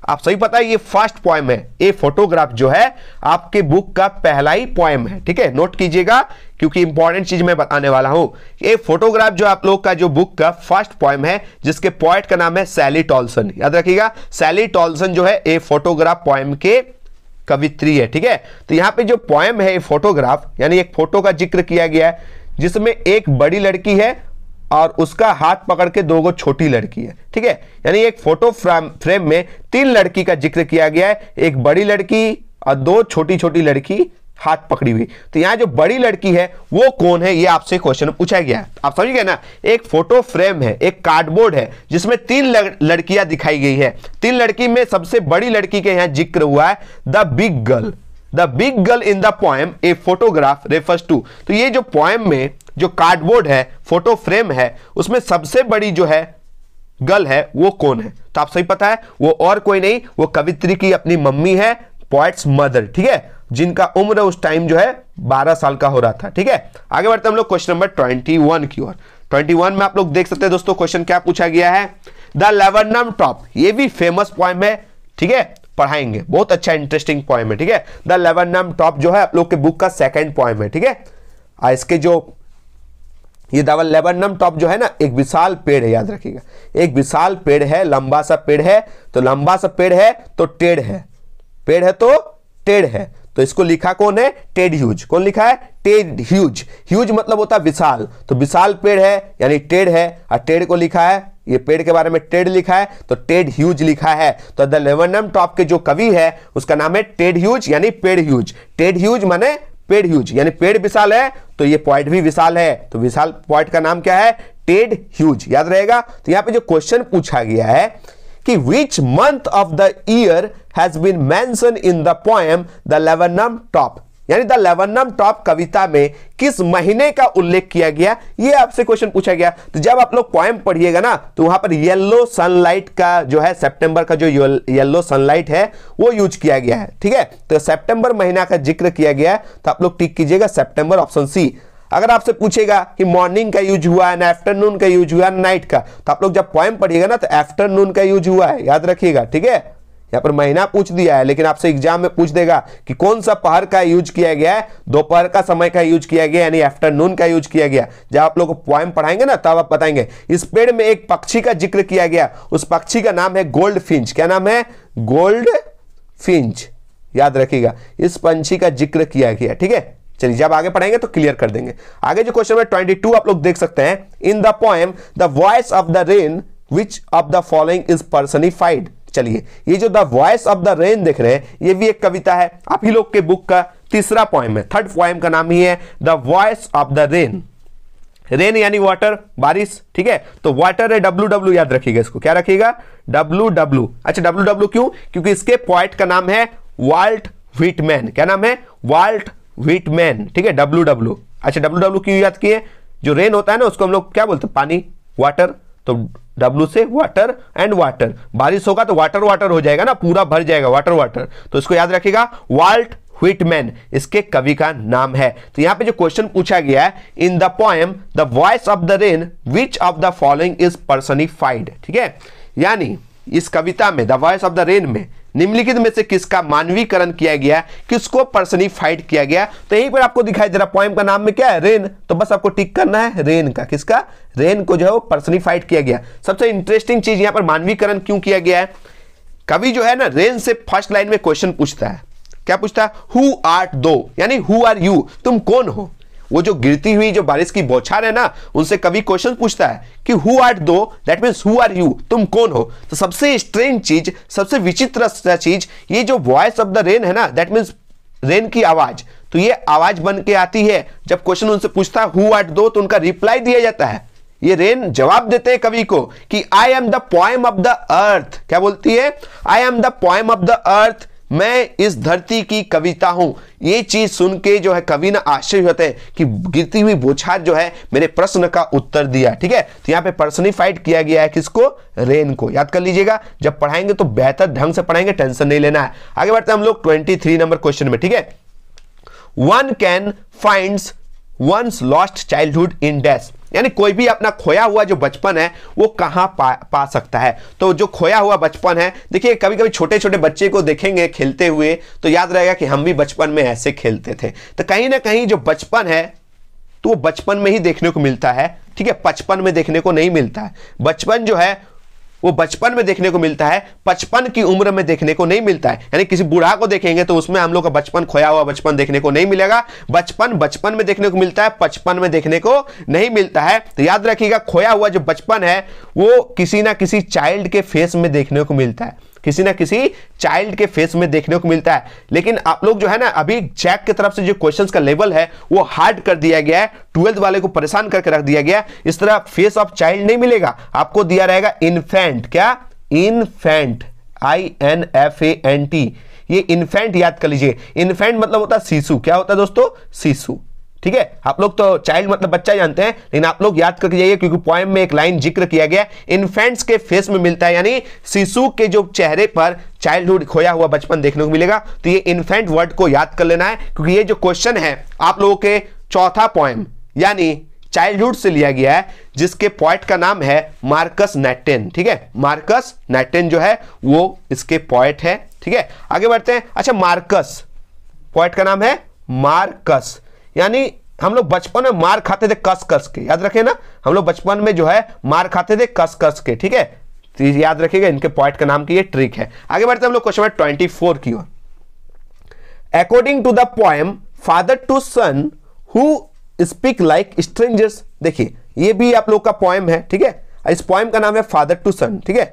आप सही पता है ये फर्स्ट पॉइम है ये फोटोग्राफ जो है आपके बुक का पहला ही पॉइम है ठीक है नोट कीजिएगा क्योंकि इंपॉर्टेंट चीज मैं बताने वाला हूं ये फोटोग्राफ जो आप लोग का जो बुक का फर्स्ट पॉइम है जिसके पॉइंट का नाम है सैली टॉल्सन याद रखिएगा सैली टॉल्सन जो है ये फोटोग्राफ पॉइम के कवित्री है ठीक है तो यहां पे जो पॉइम है फोटोग्राफ यानी एक फोटो का जिक्र किया गया है जिसमें एक बड़ी लड़की है और उसका हाथ पकड़ के दो गो छोटी लड़की है ठीक है यानी एक फोटो फ्रेम में तीन लड़की का जिक्र किया गया है एक बड़ी लड़की और दो छोटी छोटी लड़की हाथ पकड़ी हुई तो यहाँ जो बड़ी लड़की है वो कौन है ये आपसे क्वेश्चन पूछा गया है आप समझ गए ना एक फोटो फ्रेम है एक कार्डबोर्ड है जिसमें तीन लड़कियां दिखाई गई है तीन लड़की में सबसे बड़ी लड़की के यहाँ जिक्र हुआ है the big girl the big girl in the poem a photograph refers to तो ये जो पॉइम में जो कार्डबोर्ड है फोटो फ्रेम है उसमें सबसे बड़ी जो है गर्ल है वो कौन है तो आप सही पता है वो और कोई नहीं वो कवित्री की अपनी मम्मी है पॉइट्स मदर ठीक है जिनका उम्र उस टाइम जो है 12 साल का हो रहा था ठीक है आगे बढ़ते हम लोग क्वेश्चन नंबर 21 की ओर 21 में आप लोग देख सकते हैं दोस्तों क्वेश्चन क्या पूछा गया है द लेवरनम टॉप ये भी फेमस पॉइंट है ठीक है पढ़ाएंगे बहुत अच्छा इंटरेस्टिंग पॉइंट है ठीक है द लेवरनम टॉप जो है आप लोग के बुक का सेकेंड पॉइंट है ठीक है इसके जो ये दावल लेबनम टॉप जो है ना एक विशाल पेड़ है याद रखिएगा एक विशाल पेड़ है लंबा सा पेड़ है तो लंबा सा पेड़ है तो टेढ़ है पेड़ है तो टेढ़ है तो इसको लिखा कौन है टेड ह्यूज कौन लिखा है टेड ह्यूज ह्यूज मतलब होता है विशाल तो विशाल पेड़ है यानी टेड है और टेड को लिखा है ये पेड़ के बारे में टेड लिखा है तो टेड ह्यूज लिखा है तो द लेवनम टॉप के जो कवि है उसका नाम है टेड ह्यूज यानी पेड़ ह्यूज टेड ह्यूज माने पेड़ ह्यूज यानी पेड़ विशाल है तो ये पॉइंट भी विशाल है तो विशाल पॉइंट का नाम क्या है टेड ह्यूज याद रहेगा तो यहां पे जो क्वेश्चन पूछा गया है कि which month of the year has been mention in the poem the laburnum top यानी द लेवनम टॉप कविता में किस महीने का उल्लेख किया गया ये आपसे क्वेश्चन पूछा गया तो जब आप लोग पॉइम पढ़िएगा ना तो वहां पर येलो सनलाइट का जो है सितंबर का जो येलो सनलाइट है वो यूज किया गया है ठीक है तो सितंबर महीना का जिक्र किया गया है तो आप लोग टिक कीजिएगा सेप्टेंबर ऑप्शन सी अगर आपसे पूछेगा कि मॉर्निंग का यूज हुआ है आफ्टरनून का यूज हुआ है नाइट का तो आप लोग जब पॉइंट पढ़िएगा ना तो आफ्टरनून का यूज हुआ है याद रखिएगा ठीक है यहां पर महीना पूछ दिया है लेकिन आपसे एग्जाम में पूछ देगा कि कौन सा पहर का यूज किया गया है दोपहर का समय का यूज किया गया यानी आफ्टरनून का यूज किया गया जब आप लोग पॉइंट पढ़ाएंगे ना तब आप बताएंगे इस पेड़ में एक पक्षी का जिक्र किया गया उस पक्षी का नाम है गोल्ड फिंच क्या नाम है गोल्ड फिंच याद रखिएगा इस पंछी का जिक्र किया गया ठीक है चलिए जब आगे पढ़ेंगे तो क्लियर कर देंगे आगे जो क्वेश्चन नंबर 22 आप लोग देख सकते हैं in the poem the voice of the rain which of the following is personified चलिए ये जो the voice of the rain देख रहे हैं ये भी एक कविता है आप ही लोग के बुक का तीसरा पॉइम है थर्ड पॉइम का नाम ही है the voice of the rain rain यानी वाटर बारिश ठीक है तो वाटर है डब्ल्यू डब्ल्यू याद रखिएगा इसको क्या रखिएगा डब्ल्यू डब्ल्यू अच्छा डब्ल्यू डब्ल्यू क्यों क्योंकि इसके पॉइंट का नाम है वाल्ट व्हीटमैन क्या नाम है वाल्ट व्हीटमैन ठीक है डब्ल्यू डब्ल्यू अच्छा डब्ल्यू डब्ल्यू क्यों याद किए जो रेन होता है ना उसको हम लोग क्या बोलते हैं पानी वाटर तो डब्ल्यू से वाटर एंड वाटर बारिश होगा तो वाटर वाटर हो जाएगा ना पूरा भर जाएगा वाटर वाटर तो इसको याद रखिएगा वाल्ट Whitman, इसके कवि का नाम है तो यहां पे जो क्वेश्चन पूछा गया है in the poem the voice of the rain which of the following is personified ठीक है यानी इस कविता में the voice of the rain में निम्नलिखित में से किसका मानवीकरण किया गया किसको पर्सनिफाइड किया गया तो यहीं पर आपको दिखाई दे रहा पॉइम का नाम में क्या है रेन तो बस आपको टिक करना है रेन का किसका रेन को जो है वो पर्सनिफाइड किया गया सबसे इंटरेस्टिंग चीज यहां पर मानवीकरण क्यों किया गया है कभी जो है ना रेन से फर्स्ट लाइन में क्वेश्चन पूछता है क्या पूछता है हु आर दो यानी हु आर यू तुम कौन हो वो जो गिरती हुई जो बारिश की बौछार है ना उनसे कभी क्वेश्चन पूछता है कि who are thou that means who are you तुम कौन हो तो सबसे स्ट्रेंज चीज सबसे विचित्र चीज ये जो वॉइस ऑफ द रेन है ना दैट मीन्स रेन की आवाज तो ये आवाज बन के आती है जब क्वेश्चन उनसे पूछता है हु आर दो तो उनका रिप्लाई दिया जाता है ये रेन जवाब देते हैं कवि को कि I am the poem of the earth क्या बोलती है I am the poem of the earth मैं इस धरती की कविता हूं ये चीज सुन के जो है कवि ना आश्चर्य होते हैं कि गिरती हुई बोछार जो है मेरे प्रश्न का उत्तर दिया ठीक है तो यहां पे पर्सनिफाइड किया गया है किसको रेन को याद कर लीजिएगा जब पढ़ाएंगे तो बेहतर ढंग से पढ़ाएंगे टेंशन नहीं लेना है आगे बढ़ते हैं हम लोग ट्वेंटी नंबर क्वेश्चन में ठीक है one can find once lost childhood in dust यानी कोई भी अपना खोया हुआ जो बचपन है वो कहाँ पा पा सकता है तो जो खोया हुआ बचपन है देखिए कभी कभी छोटे छोटे बच्चे को देखेंगे खेलते हुए तो याद रहेगा कि हम भी बचपन में ऐसे खेलते थे तो कहीं ना कहीं जो बचपन है तो वो बचपन में ही देखने को मिलता है ठीक है बचपन में देखने को नहीं मिलता है बचपन जो है वो बचपन में देखने को मिलता है पचपन की उम्र में देखने को नहीं मिलता है यानी किसी बूढ़ा को देखेंगे तो उसमें हम लोग का बचपन खोया हुआ बचपन देखने को नहीं मिलेगा बचपन बचपन में देखने को मिलता है पचपन में देखने को नहीं मिलता है तो याद रखिएगा खोया हुआ जो बचपन है वो किसी ना किसी चाइल्ड के फेस में देखने को मिलता है किसी ना किसी चाइल्ड के फेस में देखने को मिलता है लेकिन आप लोग जो है ना अभी जैक की तरफ से जो क्वेश्चंस का लेवल है वो हार्ड कर दिया गया है ट्वेल्थ वाले को परेशान करके रख दिया गया इस तरह फेस ऑफ चाइल्ड नहीं मिलेगा आपको दिया रहेगा इनफेंट क्या infant I N F A N T ये इन्फेंट याद कर लीजिए इन्फेंट मतलब होता है शिशु क्या होता है दोस्तों शिशु ठीक है आप लोग तो चाइल्ड मतलब बच्चा जानते हैं लेकिन आप लोग याद करके जाइए क्योंकि पॉइंट में एक लाइन जिक्र किया गया इन्फेंट्स के फेस में मिलता है यानी शिशु के जो चेहरे पर चाइल्डहुड खोया हुआ बचपन देखने को मिलेगा तो ये इन्फेंट वर्ड को याद कर लेना है क्योंकि ये जो क्वेश्चन है आप लोगों के चौथा पॉइम यानी चाइल्डहुड से लिया गया है जिसके पॉइंट का नाम है मार्कस नैटेन ठीक है मार्कस नैटेन जो है वो इसके पॉइंट है ठीक है आगे बढ़ते हैं अच्छा मार्कस पॉइंट का नाम है मार्कस यानी हम लोग बचपन में मार खाते थे कस कस के याद रखे ना हम लोग बचपन में जो है मार खाते थे कस कस के ठीक है तो याद रखिएगा इनके पॉइंट का नाम की ये ट्रिक है आगे बढ़ते हम लोग क्वेश्चन ट्वेंटी फोर की ओर according to the poem father to son who speak like strangers देखिए ये भी आप लोग का पॉएम है ठीक है इस पॉएम का नाम है फादर टू सन ठीक है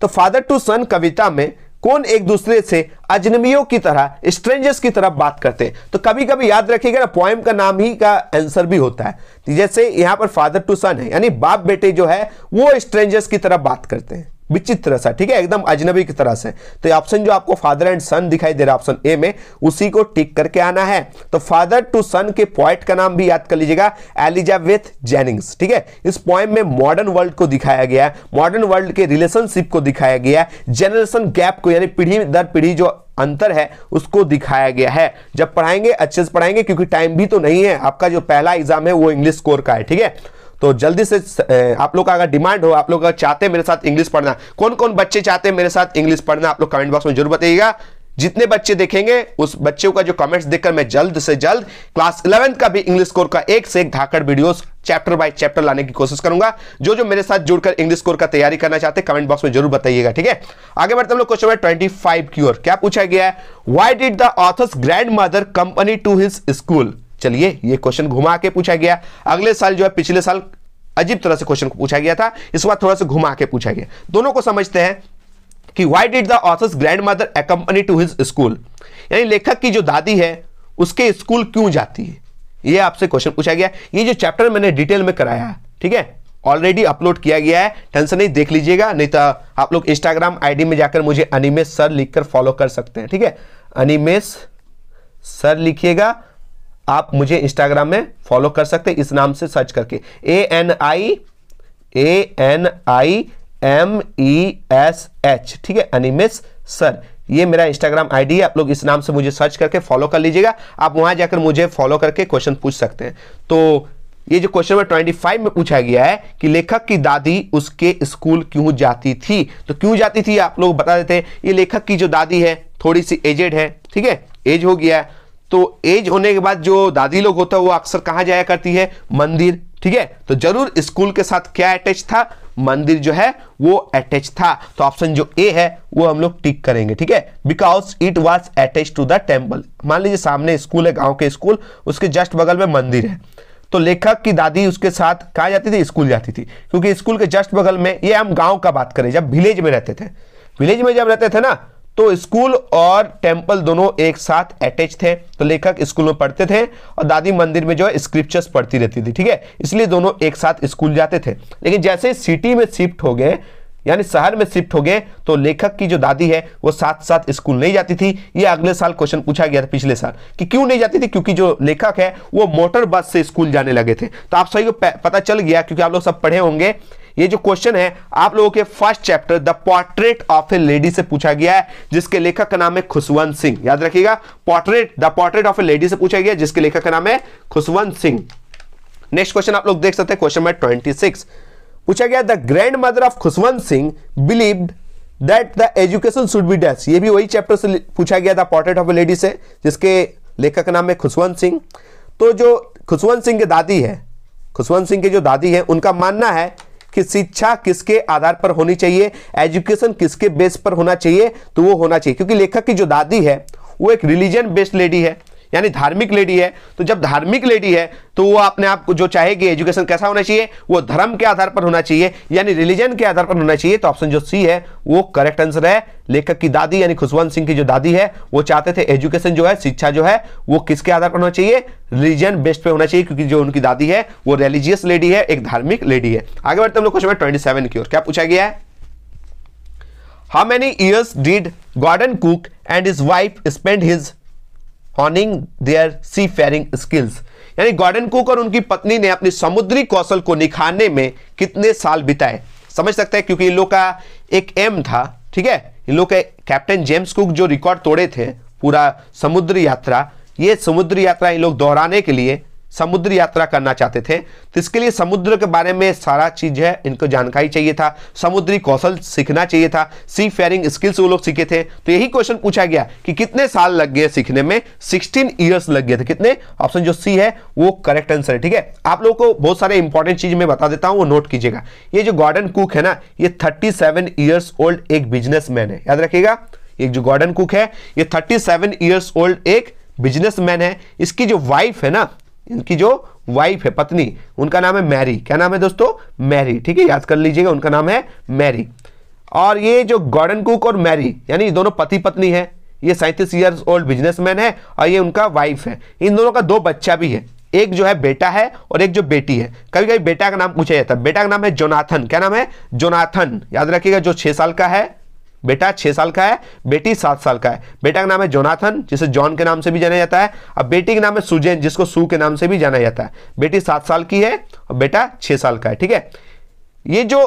तो फादर टू सन कविता में कौन एक दूसरे से अजनबियों की तरह स्ट्रेंजर्स की तरह बात करते हैं तो कभी कभी याद रखिएगा ना पोएम का नाम ही का आंसर भी होता है तो जैसे यहां पर फादर टू सन है यानी बाप बेटे जो है वो स्ट्रेंजर्स की तरह बात करते हैं विचित्र सा ठीक है एकदम अजनबी की तरह से तो ऑप्शन जो आपको फादर एंड सन दिखाई दे रहा है ऑप्शन ए में उसी को टिक करके आना है तो फादर टू सन के पॉइंट का नाम भी याद कर लीजिएगा एलिजाबेथ जेनिंग्स ठीक है इस पॉइंट में मॉडर्न वर्ल्ड को दिखाया गया है मॉडर्न वर्ल्ड के रिलेशनशिप को दिखाया गया है जनरेशन गैप को यानी पीढ़ी दर पीढ़ी जो अंतर है उसको दिखाया गया है जब पढ़ाएंगे अच्छे से पढ़ाएंगे क्योंकि टाइम भी तो नहीं है आपका जो पहला एग्जाम है वो इंग्लिश स्कोर का है ठीक है तो जल्दी से आप लोग का अगर डिमांड हो आप लोग अगर चाहते हैं मेरे साथ इंग्लिश पढ़ना कौन कौन बच्चे चाहते हैं मेरे साथ इंग्लिश पढ़ना आप लोग कमेंट बॉक्स में जरूर बताइएगा जितने बच्चे देखेंगे उस बच्चों का जो कमेंट्स देखकर मैं जल्द से जल्द क्लास इलेवेंथ का भी इंग्लिश कोर का एक से एक धाकड़ वीडियोस चैप्टर बाय चैप्टर लाने की कोशिश करूंगा जो जो मेरे साथ जुड़कर इंग्लिश कोर का तैयारी करना चाहते हैं कमेंट बॉक्स में जरूर बताइएगा ठीक है आगे बढ़ते हम लोग क्वेश्चन नंबर ट्वेंटी फाइव की ओर क्या पूछा गया है why did the author's grandmother company to his school चलिए ये क्वेश्चन घुमा के पूछा गया अगले साल जो है पिछले साल अजीब तरह से क्वेश्चन पूछा गया था इस बार थोड़ा सा घुमा के पूछा गया दोनों को समझते हैं कि why did the author's grandmother accompany to his school यानी लेखक की जो दादी है उसके स्कूल क्यों जाती है ये आपसे क्वेश्चन पूछा गया ये जो चैप्टर मैंने डिटेल में कराया ठीक है ऑलरेडी अपलोड किया गया है टेंशन नहीं देख लीजिएगा नहीं तो आप लोग इंस्टाग्राम आईडी में जाकर मुझे अनिमेश सर लिखकर फॉलो कर सकते हैं ठीक है अनिमेश सर लिखिएगा आप मुझे इंस्टाग्राम में फॉलो कर सकते हैं इस नाम से सर्च करके A N I A N I M E S H ठीक है अनिमिस सर ये मेरा इंस्टाग्राम आईडी है आप लोग इस नाम से मुझे सर्च करके फॉलो कर लीजिएगा आप वहां जाकर मुझे फॉलो करके क्वेश्चन पूछ सकते हैं तो ये जो क्वेश्चन नंबर फाइव में पूछा गया है कि लेखक की दादी उसके स्कूल क्यों जाती थी तो क्यों जाती थी आप लोग बता देते हैं ये लेखक की जो दादी है थोड़ी सी एजेड है ठीक है एज हो गया है तो एज होने के बाद जो दादी लोग होता है वो अक्सर कहाँ जाया करती है मंदिर ठीक है तो जरूर स्कूल के साथ क्या अटैच था मंदिर जो है वो अटैच था तो ऑप्शन जो ए है वो हम लोग टिक करेंगे ठीक है because it was attach to the temple मान लीजिए सामने स्कूल है गांव के स्कूल उसके जस्ट बगल में मंदिर है तो लेखक की दादी उसके साथ कहा जाती थी स्कूल जाती थी क्योंकि स्कूल के जस्ट बगल में ये हम गांव का बात करें जब विलेज में रहते थे विलेज में जब रहते थे ना तो स्कूल और टेम्पल दोनों एक साथ अटैच थे तो लेखक स्कूल में पढ़ते थे और दादी मंदिर में जो है स्क्रिप्चर्स पढ़ती रहती थी ठीक है इसलिए दोनों एक साथ स्कूल जाते थे लेकिन जैसे सिटी में शिफ्ट हो गए यानी शहर में शिफ्ट हो गए तो लेखक की जो दादी है वो साथ साथ स्कूल नहीं जाती थी ये अगले साल क्वेश्चन पूछा गया था पिछले साल कि क्यों नहीं जाती थी क्योंकि जो लेखक है वो मोटर बस से स्कूल जाने लगे थे तो आप सही को पता चल गया क्योंकि आप लोग सब पढ़े होंगे ये जो क्वेश्चन है आप लोगों के first chapter the portrait of a lady से पूछा गया है जिसके लेखक का नाम है खुशवंत सिंह याद रखिएगा portrait the portrait of a lady से पूछा गया जिसके लेखक का नाम है खुशवंत सिंह नेक्स्ट क्वेश्चन आप लोग देख सकते हैं क्वेश्चन नंबर ट्वेंटी सिक्स पूछा गया the grandmother of Khushwant Singh believed that the education should be dash ये भी वही चैप्टर से पूछा गया था पोर्ट्रेट ऑफ ए लेडी से जिसके लेखक का नाम है खुशवंत सिंह तो जो खुशवंत सिंह के दादी है खुशवंत सिंह के जो दादी है उनका मानना है कि शिक्षा किसके आधार पर होनी चाहिए एजुकेशन किसके बेस पर होना चाहिए तो वो होना चाहिए क्योंकि लेखक की जो दादी है वो एक रिलीजन बेस्ड लेडी है यानी धार्मिक लेडी है तो जब धार्मिक लेडी है तो वो अपने आप को जो चाहेगी एजुकेशन कैसा होना चाहिए वो धर्म के आधार पर होना चाहिए यानी रिलीजन के आधार पर होना चाहिए तो ऑप्शन जो सी है वो करेक्ट आंसर है लेखक की दादी यानी खुशवंत सिंह की जो दादी है वो चाहते थे एजुकेशन जो है शिक्षा जो है वो किसके आधार पर होना चाहिए रिलीजन बेस्ड पे होना चाहिए क्योंकि जो उनकी दादी है वो रिलीजियस लेडी है एक धार्मिक लेडी है आगे बढ़ते हम लोग क्वेश्चन ट्वेंटी सेवन की ओर क्या पूछा गया है how many years did Gordon Cook and is wife spend his honing their seafaring skills यानी गॉर्डन कुक और उनकी पत्नी ने अपने समुद्री कौशल को निखारने में कितने साल बिताए समझ सकते हैं क्योंकि इन लोग का एक एम था ठीक है इन लोग के कैप्टन जेम्स कुक जो रिकॉर्ड तोड़े थे पूरा समुद्र यात्रा ये समुद्र यात्रा इन लोग दोहराने के लिए समुद्र यात्रा करना चाहते थे तो इसके लिए समुद्र के बारे में सारा चीज़ है इनको जानकारी चाहिए था समुद्री कौशल सीखना चाहिए था सी फेयरिंग स्किल्स वो लोग सीखे थे तो यही क्वेश्चन पूछा गया कि कितने साल लग गए सीखने में 16 ईयर्स लग गए थे कितने ऑप्शन जो सी है वो करेक्ट आंसर है ठीक है आप लोगों को बहुत सारे इंपॉर्टेंट चीज़ मैं बता देता हूँ वो नोट कीजिएगा ये जो गॉर्डन कुक है ना ये थर्टी सेवन ईयर्स ओल्ड एक बिजनेस है याद रखिएगा एक जो गॉर्डन कुक है ये थर्टी सेवन ईयर्स ओल्ड एक बिजनेसमैन है इसकी जो वाइफ है ना इनकी जो वाइफ है पत्नी उनका नाम है मैरी क्या नाम है दोस्तों मैरी ठीक है याद कर लीजिएगा उनका नाम है मैरी और ये जो गॉर्डन कुक और मैरी यानी दोनों पति पत्नी है ये सैंतीस ईयर्स ओल्ड बिजनेसमैन है और ये उनका वाइफ है इन दोनों का दो बच्चा भी है एक जो है बेटा है और एक जो बेटी है कभी कभी बेटा का नाम पूछा जाता है बेटा का नाम है जोनाथन क्या नाम है जोनाथन याद रखिएगा जो छह साल का है बेटा छह साल का है बेटी सात साल का है बेटा का नाम है जोनाथन जिसे जॉन के नाम से भी जाना जाता है और बेटी का नाम है सुजैन जिसको सु के नाम से भी जाना जाता है बेटी सात साल की है और बेटा छह साल का है ठीक है ये जो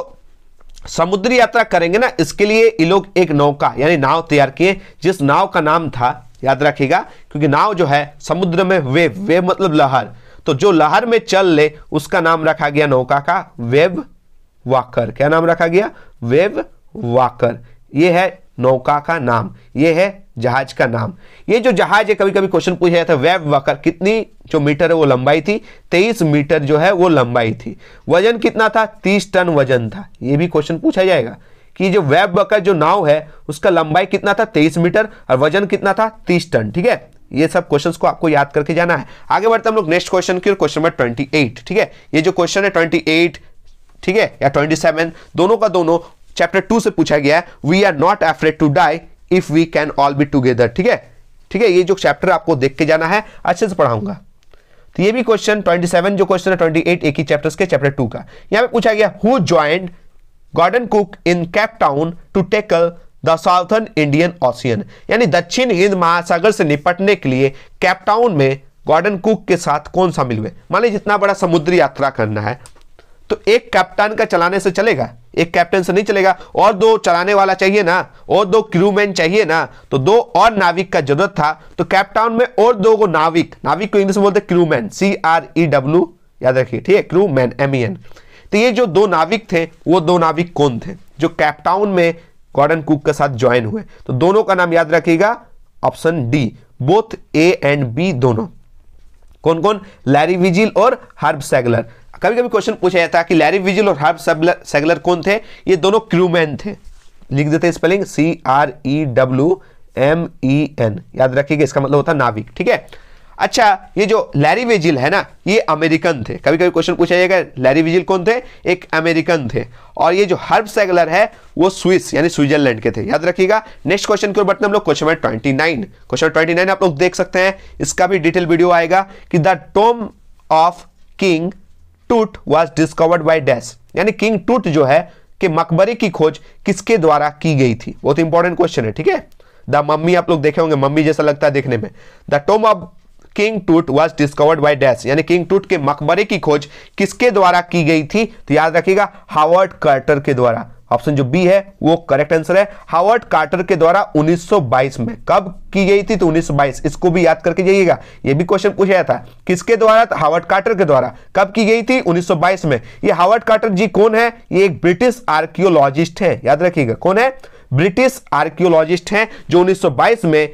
समुद्री यात्रा करेंगे ना इसके लिए ये लोग एक नौका यानी नाव तैयार किए जिस नाव का नाम था याद रखिएगा क्योंकि नाव जो है समुद्र में वेव वेव मतलब लहर तो जो लहर में चल ले उसका नाम रखा गया नौका का वेव वाकर क्या नाम रखा गया वेव वाकर ये है नौका का नाम ये है जहाज का नाम ये जो जहाज है कभी कभी क्वेश्चन पूछा जाता है वेब वकर कितनी जो मीटर है वो लंबाई थी तेईस मीटर जो है वो लंबाई थी वजन कितना था तीस टन वजन था ये भी क्वेश्चन पूछा जाएगा कि जो वेब वकर जो नाव है उसका लंबाई कितना था तेईस मीटर और वजन कितना था तीस टन ठीक है ये सब क्वेश्चंस को आपको याद करके जाना है आगे बढ़ते हम लोग नेक्स्ट क्वेश्चन की क्वेश्चन नंबर ट्वेंटी एट ठीक है ये जो क्वेश्चन है ट्वेंटी एट ठीक है या 27 दोनों का दोनों चैप्टर टू से पूछा गया है we are not afraid to die if we can all be together ठीक है ठीक है ये जो चैप्टर आपको देख के जाना है अच्छे से पढ़ाऊंगा तो ये भी क्वेश्चन 27 जो क्वेश्चन है 28 एक ही चैप्टर्स के चैप्टर टू का यहां पे पूछा गया who joint Gordon Cook in Cape Town to tackle the southern Indian ocean यानी दक्षिण हिंद महासागर से निपटने के लिए कैपटाउन में गॉर्डन कुक के साथ कौन शामिल हुए मान लीजिए जितना बड़ा समुद्री यात्रा करना है तो एक कैप्टन का चलाने से चलेगा एक कैप्टन से नहीं चलेगा और दो चलाने वाला चाहिए ना और दो क्रूमैन चाहिए ना तो दो और नाविक का जरूरत था तो कैप्टाउन में और दो को नाविक नाविक को इंग्लिश में बोलते crewman C R E W याद रखिए ठीक है क्रूमैन एम ई एन तो ये जो दो नाविक थे वो दो नाविक कौन थे जो कैप्टाउन में गॉर्डन कुक के साथ ज्वाइन हुए तो दोनों का नाम याद रखिएगा option D both A and B दोनों कौन कौन लैरी विजिल और हर्ब सैगलर कभी कभी क्वेश्चन पूछा जाता है कि लैरी विजिल और हर्ब सेगलर कौन थे ये दोनों क्रूमैन थे लिख देते हैं spelling C R E W M E N याद रखिएगा इसका मतलब होता है नाविक ठीक है अच्छा ये जो लैरी विजिल है ना ये अमेरिकन थे कभी कभी क्वेश्चन पूछा जाएगा लैरी विजिल कौन थे एक अमेरिकन थे और ये जो हर्ब सेगलर है वो स्विस यानी स्विट्जरलैंड के थे याद रखिएगा नेक्स्ट क्वेश्चन की ओर बढ़ते हम लोग question twenty nine question twenty nine आप लोग देख सकते हैं इसका भी डिटेल वीडियो आएगा कि the tomb of King Tut was discovered by dash यानी किंग टूट जो है कि मकबरे की खोज किसके द्वारा की गई थी बहुत इंपॉर्टेंट क्वेश्चन है ठीक है द मम्मी आप लोग देखे होंगे मम्मी जैसा लगता है देखने में the tomb of King Tut was discovered by dash यानी किंग टूट के मकबरे की खोज किसके द्वारा की गई थी तो याद रखिएगा हावर्ड कार्टर के द्वारा ऑप्शन जो बी है वो करेक्ट आंसर है हावर्ड कार्टर के द्वारा 1922 में कब की गई थी तो 1922 इसको भी याद करके जाइएगा ये भी क्वेश्चन पूछा था किसके द्वारा तो हावर्ड कार्टर के द्वारा कब की गई थी 1922 में ये हावर्ड कार्टर जी कौन है ये एक ब्रिटिश आर्कियोलॉजिस्ट है याद रखिएगा कौन है ब्रिटिश आर्कियोलॉजिस्ट हैं जो 1922 में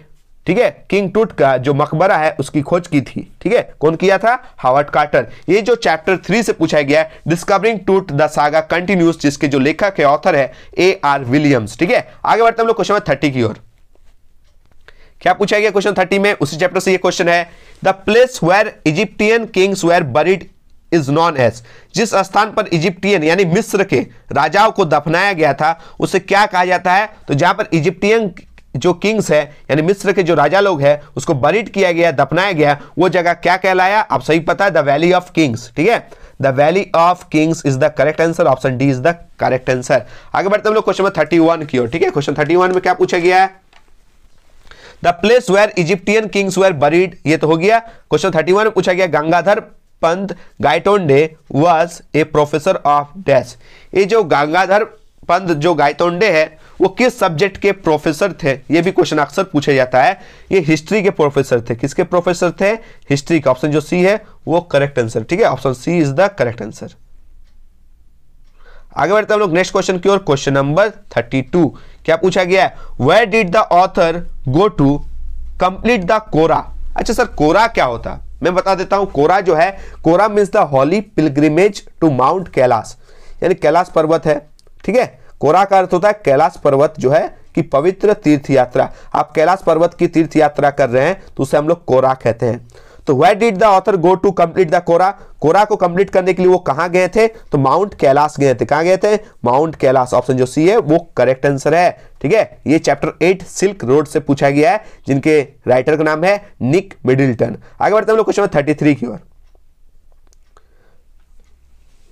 ठीक है किंग टूट का जो मकबरा है उसकी खोज की थी ठीक है कौन किया था हावर्ड कार्टर ये जो चैप्टर थ्री से पूछा गया है डिस्कवरिंग टूट द सागा कंटिन्यूस जिसके जो लेखक है ऑथर है ए आर विलियम्स ठीक है आगे बढ़ते हम लोग क्वेश्चन थर्टी की ओर क्या पूछा गया क्वेश्चन थर्टी में उसी चैप्टर से ये क्वेश्चन है the place where Egyptian kings were buried is known as जिस स्थान पर इजिप्टियन यानी मिस्र के राजाओं को दफनाया गया था उसे क्या कहा जाता है तो जहां पर इजिप्टियन जो किंग्स है यानी मिस्र के जो राजा लोग हैं उसको बरिट किया गया दफनाया गया वो जगह क्या कहलाया आप सही पता है द वैली ऑफ किंग्स ठीक है the valley of kings is the correct answer option D is the correct answer आगे बढ़ते हम लोग क्वेश्चन थर्टी वन की ठीक है क्वेश्चन थर्टी वन में क्या पूछा गया है the place where Egyptian kings were buried ये तो हो गया क्वेश्चन थर्टी वन में पूछा गया Gangadhar Pant Gaitonde was a professor of dash ये जो गंगाधर पंत जो गायतोंडे है वो किस सब्जेक्ट के प्रोफेसर थे ये भी क्वेश्चन अक्सर पूछा जाता है ये हिस्ट्री के प्रोफेसर थे किसके प्रोफेसर थे हिस्ट्री का ऑप्शन जो सी है वो करेक्ट आंसर ठीक है option C is the correct answer आगे बढ़ते हम लोग नेक्स्ट क्वेश्चन की ओर क्वेश्चन नंबर थर्टी टू क्या पूछा गया है did the author go to complete the kora अच्छा सर कोरा क्या होता मैं बता देता हूं कोरा जो है kora means the holy pilgrimage to mount Kailash यानी कैलाश पर्वत है ठीक है कोरा का अर्थ होता है कैलाश पर्वत जो है कि पवित्र तीर्थ यात्रा आप कैलाश पर्वत की तीर्थ यात्रा कर रहे हैं तो उसे हम लोग कोरा कहते हैं तो why did the author go to complete the kora kora को कंप्लीट करने के लिए वो कहां गए थे तो माउंट कैलाश गए थे कहां गए थे माउंट कैलाश ऑप्शन जो सी है वो करेक्ट आंसर है ठीक है ये चैप्टर एट सिल्क रोड से पूछा गया है जिनके राइटर का नाम है निक मिडिल्टन आगे बढ़ते हम लोग क्वेश्चन थर्टी थ्री की ओर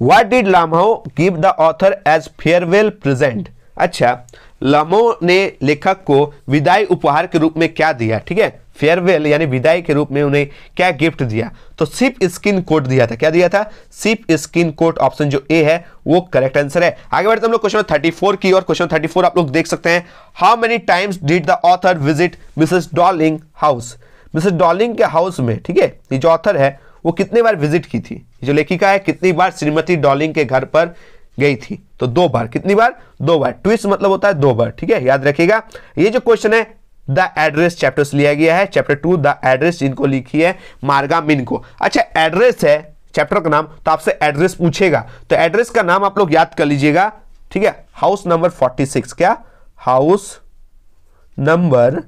what did Lamo give the author as farewell present अच्छा लामो ने लेखक को विदाई उपहार के रूप में क्या दिया ठीक है फेयरवेल यानी विदाई के रूप में उन्हें क्या गिफ्ट दिया तो सिप स्किन कोट दिया था क्या दिया था सिप स्किन कोट ऑप्शन जो ए है वो करेक्ट आंसर है आगे बढ़ते हम लोग क्वेश्चन 34 की और क्वेश्चन 34 आप लोग देख सकते हैं how many times did the author visit Mrs Dolling house Mrs Dolling के हाउस में ठीक है ये जो ऑथर है वो कितने बार विजिट की थी जो लेखिका है कितनी बार श्रीमती डॉलिंग के घर पर गई थी तो दो बार कितनी बार दो बार ट्विस्ट मतलब होता है दो बार ठीक है याद रखिएगा ये जो क्वेश्चन है द एड्रेस चैप्टर से लिया गया है चैप्टर टू द एड्रेस जिनको लिखी है मार्गा मिन को अच्छा एड्रेस है चैप्टर का नाम तो आपसे एड्रेस पूछेगा तो एड्रेस का नाम आप लोग याद कर लीजिएगा ठीक है हाउस नंबर फोर्टी सिक्स क्या house number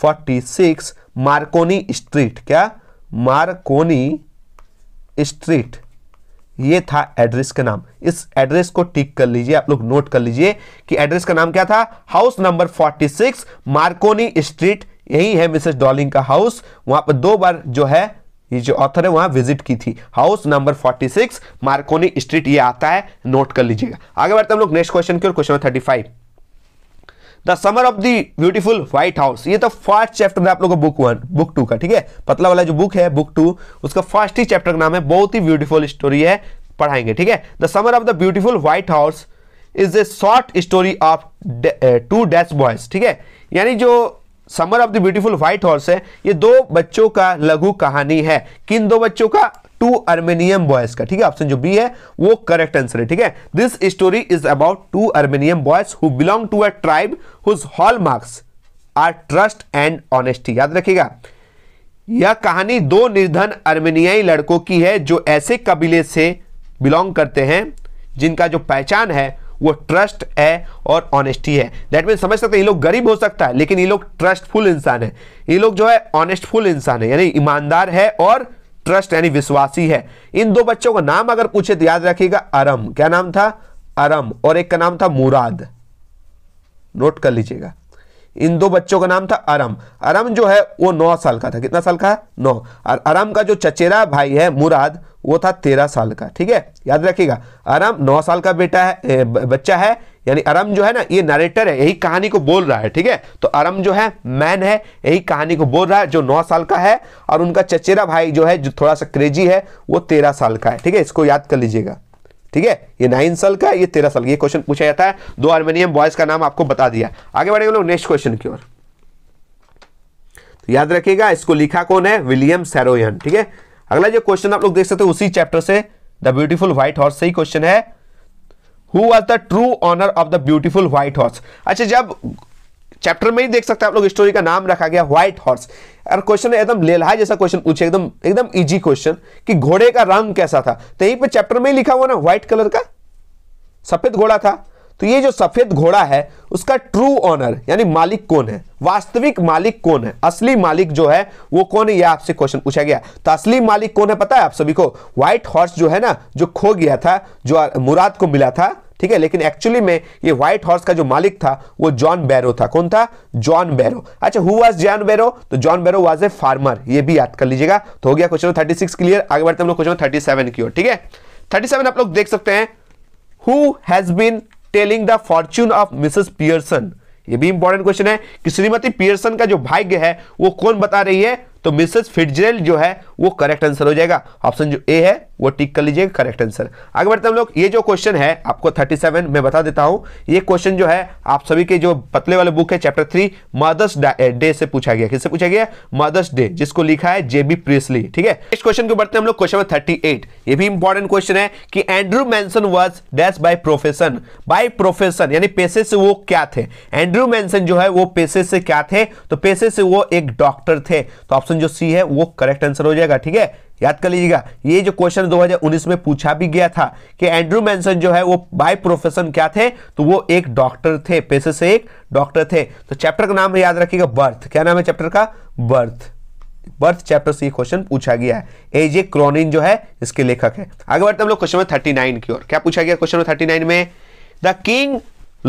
forty six Marconi street क्या मारकोनी स्ट्रीट ये था एड्रेस का नाम इस एड्रेस को टिक कर लीजिए आप लोग नोट कर लीजिए कि एड्रेस का नाम क्या था हाउस नंबर 46 मार्कोनी स्ट्रीट यही है मिसेस डॉलिंग का हाउस वहां पर दो बार जो है ये जो ऑथर है वहां विजिट की थी हाउस नंबर 46 मार्कोनी स्ट्रीट ये आता है नोट कर लीजिएगा आगे बढ़ते हम लोग नेक्स्ट क्वेश्चन की और question thirty thirty the summer of the beautiful white house ये तो फर्स्ट चैप्टर है आप लोगों का बुक वन बुक टू का ठीक है पतला वाला जो बुक है बुक टू उसका फर्स्ट ही चैप्टर का नाम है बहुत ही ब्यूटीफुल स्टोरी है पढ़ाएंगे ठीक है the summer of the beautiful white house is a short story of two dash boys ठीक है यानी जो summer of the beautiful white horse है ये दो बच्चों का लघु कहानी है किन दो बच्चों का टू अर्मेनियम बॉयज का ठीक है ऑप्शन जो बी है वो करेक्ट आंसर है ठीक है this story is about to Armenian boys who belong to a tribe whose hallmarks are trust and honesty याद रखिएगा यह कहानी दो निर्धन अर्मेनियाई लड़कों की है जो ऐसे कबीले से बिलोंग करते हैं जिनका जो पहचान है वो ट्रस्ट है और ऑनेस्टी है दैट मीन समझ सकते हैं ये लोग गरीब हो सकता है लेकिन ये लोग ट्रस्टफुल इंसान है ये लोग जो है ऑनेस्टफुल इंसान है यानी ईमानदार है और ट्रस्ट यानी विश्वासी है इन दो बच्चों का नाम अगर पूछे तो याद रखिएगा अरम क्या नाम था अरम और एक का नाम था मुराद नोट कर लीजिएगा इन दो बच्चों का नाम था अरम अरम जो है वो नौ साल का था कितना साल का है नौ और अरम का जो चचेरा भाई है मुराद वो था तेरह साल का ठीक है याद रखिएगा अरम नौ साल का बेटा है बच्चा है यानी अरम जो है ना ये नरेटर है यही कहानी को बोल रहा है ठीक है तो अरम जो है मैन है यही कहानी को बोल रहा है जो नौ साल का है और उनका चचेरा भाई जो है जो थोड़ा सा क्रेजी है वो तेरह साल का है ठीक है इसको याद कर लीजिएगा ठीक है ये नाइन साल का है ये तेरह साल का ये क्वेश्चन पूछा जाता है दो आर्मेनियम बॉयज का नाम आपको बता दिया आगे बढ़े लोग नेक्स्ट क्वेश्चन की ओर तो याद रखिएगा इसको लिखा कौन है विलियम सेरोन ठीक है अगला जो क्वेश्चन आप लोग देख सकते हो उसी चैप्टर से द ब्यूटीफुल व्हाइट हॉर्स से ही क्वेश्चन है who was the true owner of the beautiful white horse अच्छा जब चैप्टर में ही देख सकते हैं आप लोग स्टोरी का नाम रखा गया व्हाइट हॉर्स और क्वेश्चन एकदम लेलहा जैसा क्वेश्चन पूछे एकदम एकदम इजी क्वेश्चन कि घोड़े का रंग कैसा था तो यहीं पर चैप्टर में ही लिखा हुआ ना व्हाइट कलर का सफेद घोड़ा था तो ये जो सफेद घोड़ा है उसका ट्रू ऑनर यानी मालिक कौन है वास्तविक मालिक कौन है असली मालिक जो है वो कौन है यह आपसे क्वेश्चन पूछा गया तो असली मालिक कौन है पता है आप सभी को व्हाइट हॉर्स जो है ना जो खो गया था जो मुराद को मिला था ठीक है लेकिन एक्चुअली में ये व्हाइट हॉर्स का जो मालिक था वो जॉन बैरो था कौन था जॉन बैरो अच्छा हु वाज जॉन बैरो तो John Barrow was a farmer ये भी याद कर लीजिएगा तो हो गया क्वेश्चन थर्टी सिक्स क्लियर आगे बढ़ते हम लोग क्वेश्चन थर्टी सेवन की ओर ठीक है थर्टी सेवन आप लोग देख सकते हैं who has been telling the fortune of Mrs Pearson ये भी इंपॉर्टेंट क्वेश्चन है कि श्रीमती पियर्सन का जो भाग्य है वो कौन बता रही है तो मिसेस फिटजरेल जो है वो करेक्ट आंसर हो जाएगा ऑप्शन जो ए है वो टिक कर लीजिएगा करेक्ट आंसर आगे बढ़ते हम लोग ये जो क्वेश्चन है आपको 37 मैं बता देता हूं ये क्वेश्चन जो है आप सभी के जो पतले वाले बुक है चैप्टर थ्री मदर्स डे से पूछा गया किससे पूछा गया मदर्स डे जिसको लिखा है जेबी प्रिस्ली ठीक है इस क्वेश्चन को बढ़ते हम लोग क्वेश्चन थर्टी एट ये भी इंपॉर्टेंट क्वेश्चन है कि Andrew Manson was dash by profession by profession यानी पेशे से वो क्या थे एंड्रू मैंसन जो है वो पेशे से क्या थे तो पेशे से वो एक डॉक्टर थे तो ऑप्शन ऑप्शन जो सी है वो करेक्ट आंसर हो जाएगा ठीक है याद कर लीजिएगा ये जो क्वेश्चन 2019 में पूछा भी गया था कि एंड्रू मैंसन जो है वो बाय प्रोफेशन क्या थे तो वो एक डॉक्टर थे पेशे से एक डॉक्टर थे तो चैप्टर का नाम याद रखिएगा बर्थ क्या नाम है चैप्टर का बर्थ बर्थ चैप्टर से ये क्वेश्चन पूछा गया है एजे क्रोनिन जो है इसके लेखक है आगे बढ़ते हम लोग क्वेश्चन थर्टी नाइन की ओर क्या पूछा गया क्वेश्चन थर्टी नाइन में the king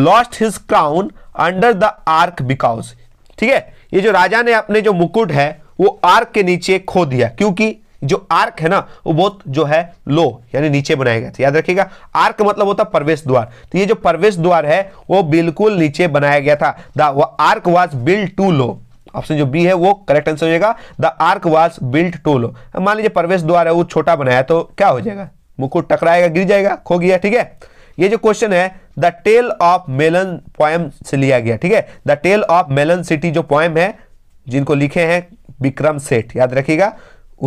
lost his crown under the arch because ठीक है ये जो राजा ने अपने जो मुकुट है वो आर्क के नीचे खो दिया क्योंकि जो आर्क है ना वो बहुत जो है लो यानी नीचे बनाया गया था याद रखिएगा आर्क मतलब होता प्रवेश द्वार तो ये जो प्रवेश द्वार है वो बिल्कुल नीचे बनाया गया था the arch was build too low option जो बी है वो करेक्ट आंसर हो जाएगा the arch was built too low मान लीजिए प्रवेश द्वार है वो छोटा बनाया तो क्या हो जाएगा मुकुट टकराएगा गिर जाएगा खो गया ठीक है ये जो क्वेश्चन है the tale of Melon poem से लिया गया ठीक है the tale of Melon city जो पोएम है जिनको लिखे हैं विक्रम सेठ याद रखिएगा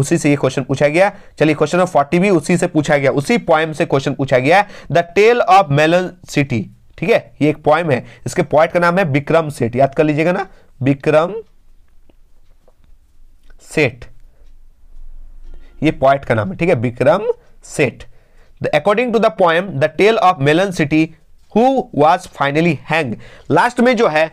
उसी से ये क्वेश्चन पूछा गया चलिए क्वेश्चन नंबर फोर्टी भी उसी से पूछा गया उसी पॉइम से क्वेश्चन पूछा गया the tale of Melon city ठीक है ये एक पॉइम है इसके पॉइंट का नाम है विक्रम सेठ याद कर लीजिएगा ना विक्रम सेठ ये पॉइंट का नाम है ठीक है Vikram Seth the according to the poem the tale of Melon city who was finally hang last में जो है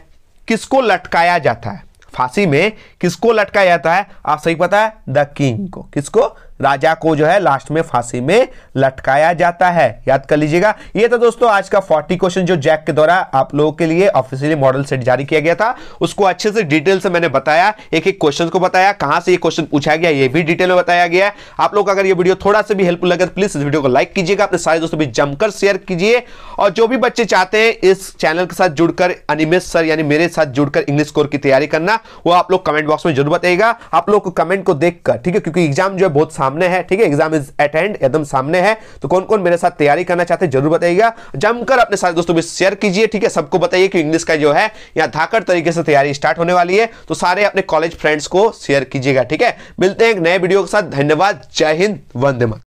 किसको लटकाया जाता है फांसी में किसको लटकाया जाता है आप सही पता है द किंग को किसको राजा को जो है लास्ट में फांसी में लटकाया जाता है याद कर लीजिएगा ये था दोस्तों आज का 40 क्वेश्चन जो जैक के द्वारा आप लोगों के लिए ऑफिशियली मॉडल सेट जारी किया गया था उसको अच्छे से डिटेल से मैंने बताया एक एक क्वेश्चन को बताया कहां से ये क्वेश्चन पूछा गया ये भी डिटेल में बताया गया आप लोग अगर ये वीडियो थोड़ा सा भी हेल्पफुल लगे तो प्लीज इस वीडियो को लाइक कीजिएगा अपने सारे दोस्तों भी जमकर शेयर कीजिए और जो भी बच्चे चाहते हैं इस चैनल के साथ जुड़कर अनिमेश सर यानी मेरे साथ जुड़कर इंग्लिश स्कोर की तैयारी करना वो आप लोग कमेंट बॉक्स में जरूर बताएगा आप लोग को कमेंट को देखकर ठीक है क्योंकि एग्जाम जो है बहुत सामने है ठीक है एग्जाम इज अटेंड एकदम सामने है तो कौन कौन मेरे साथ तैयारी करना चाहते हैं जरूर बताइएगा जमकर अपने साथ दोस्तों भी शेयर कीजिए ठीक है सबको बताइए कि इंग्लिश का जो है यहाँ धाकड़ तरीके से तैयारी स्टार्ट होने वाली है तो सारे अपने कॉलेज फ्रेंड्स को शेयर कीजिएगा ठीक है मिलते हैं एक नए वीडियो के साथ धन्यवाद जय हिंद वंदे मत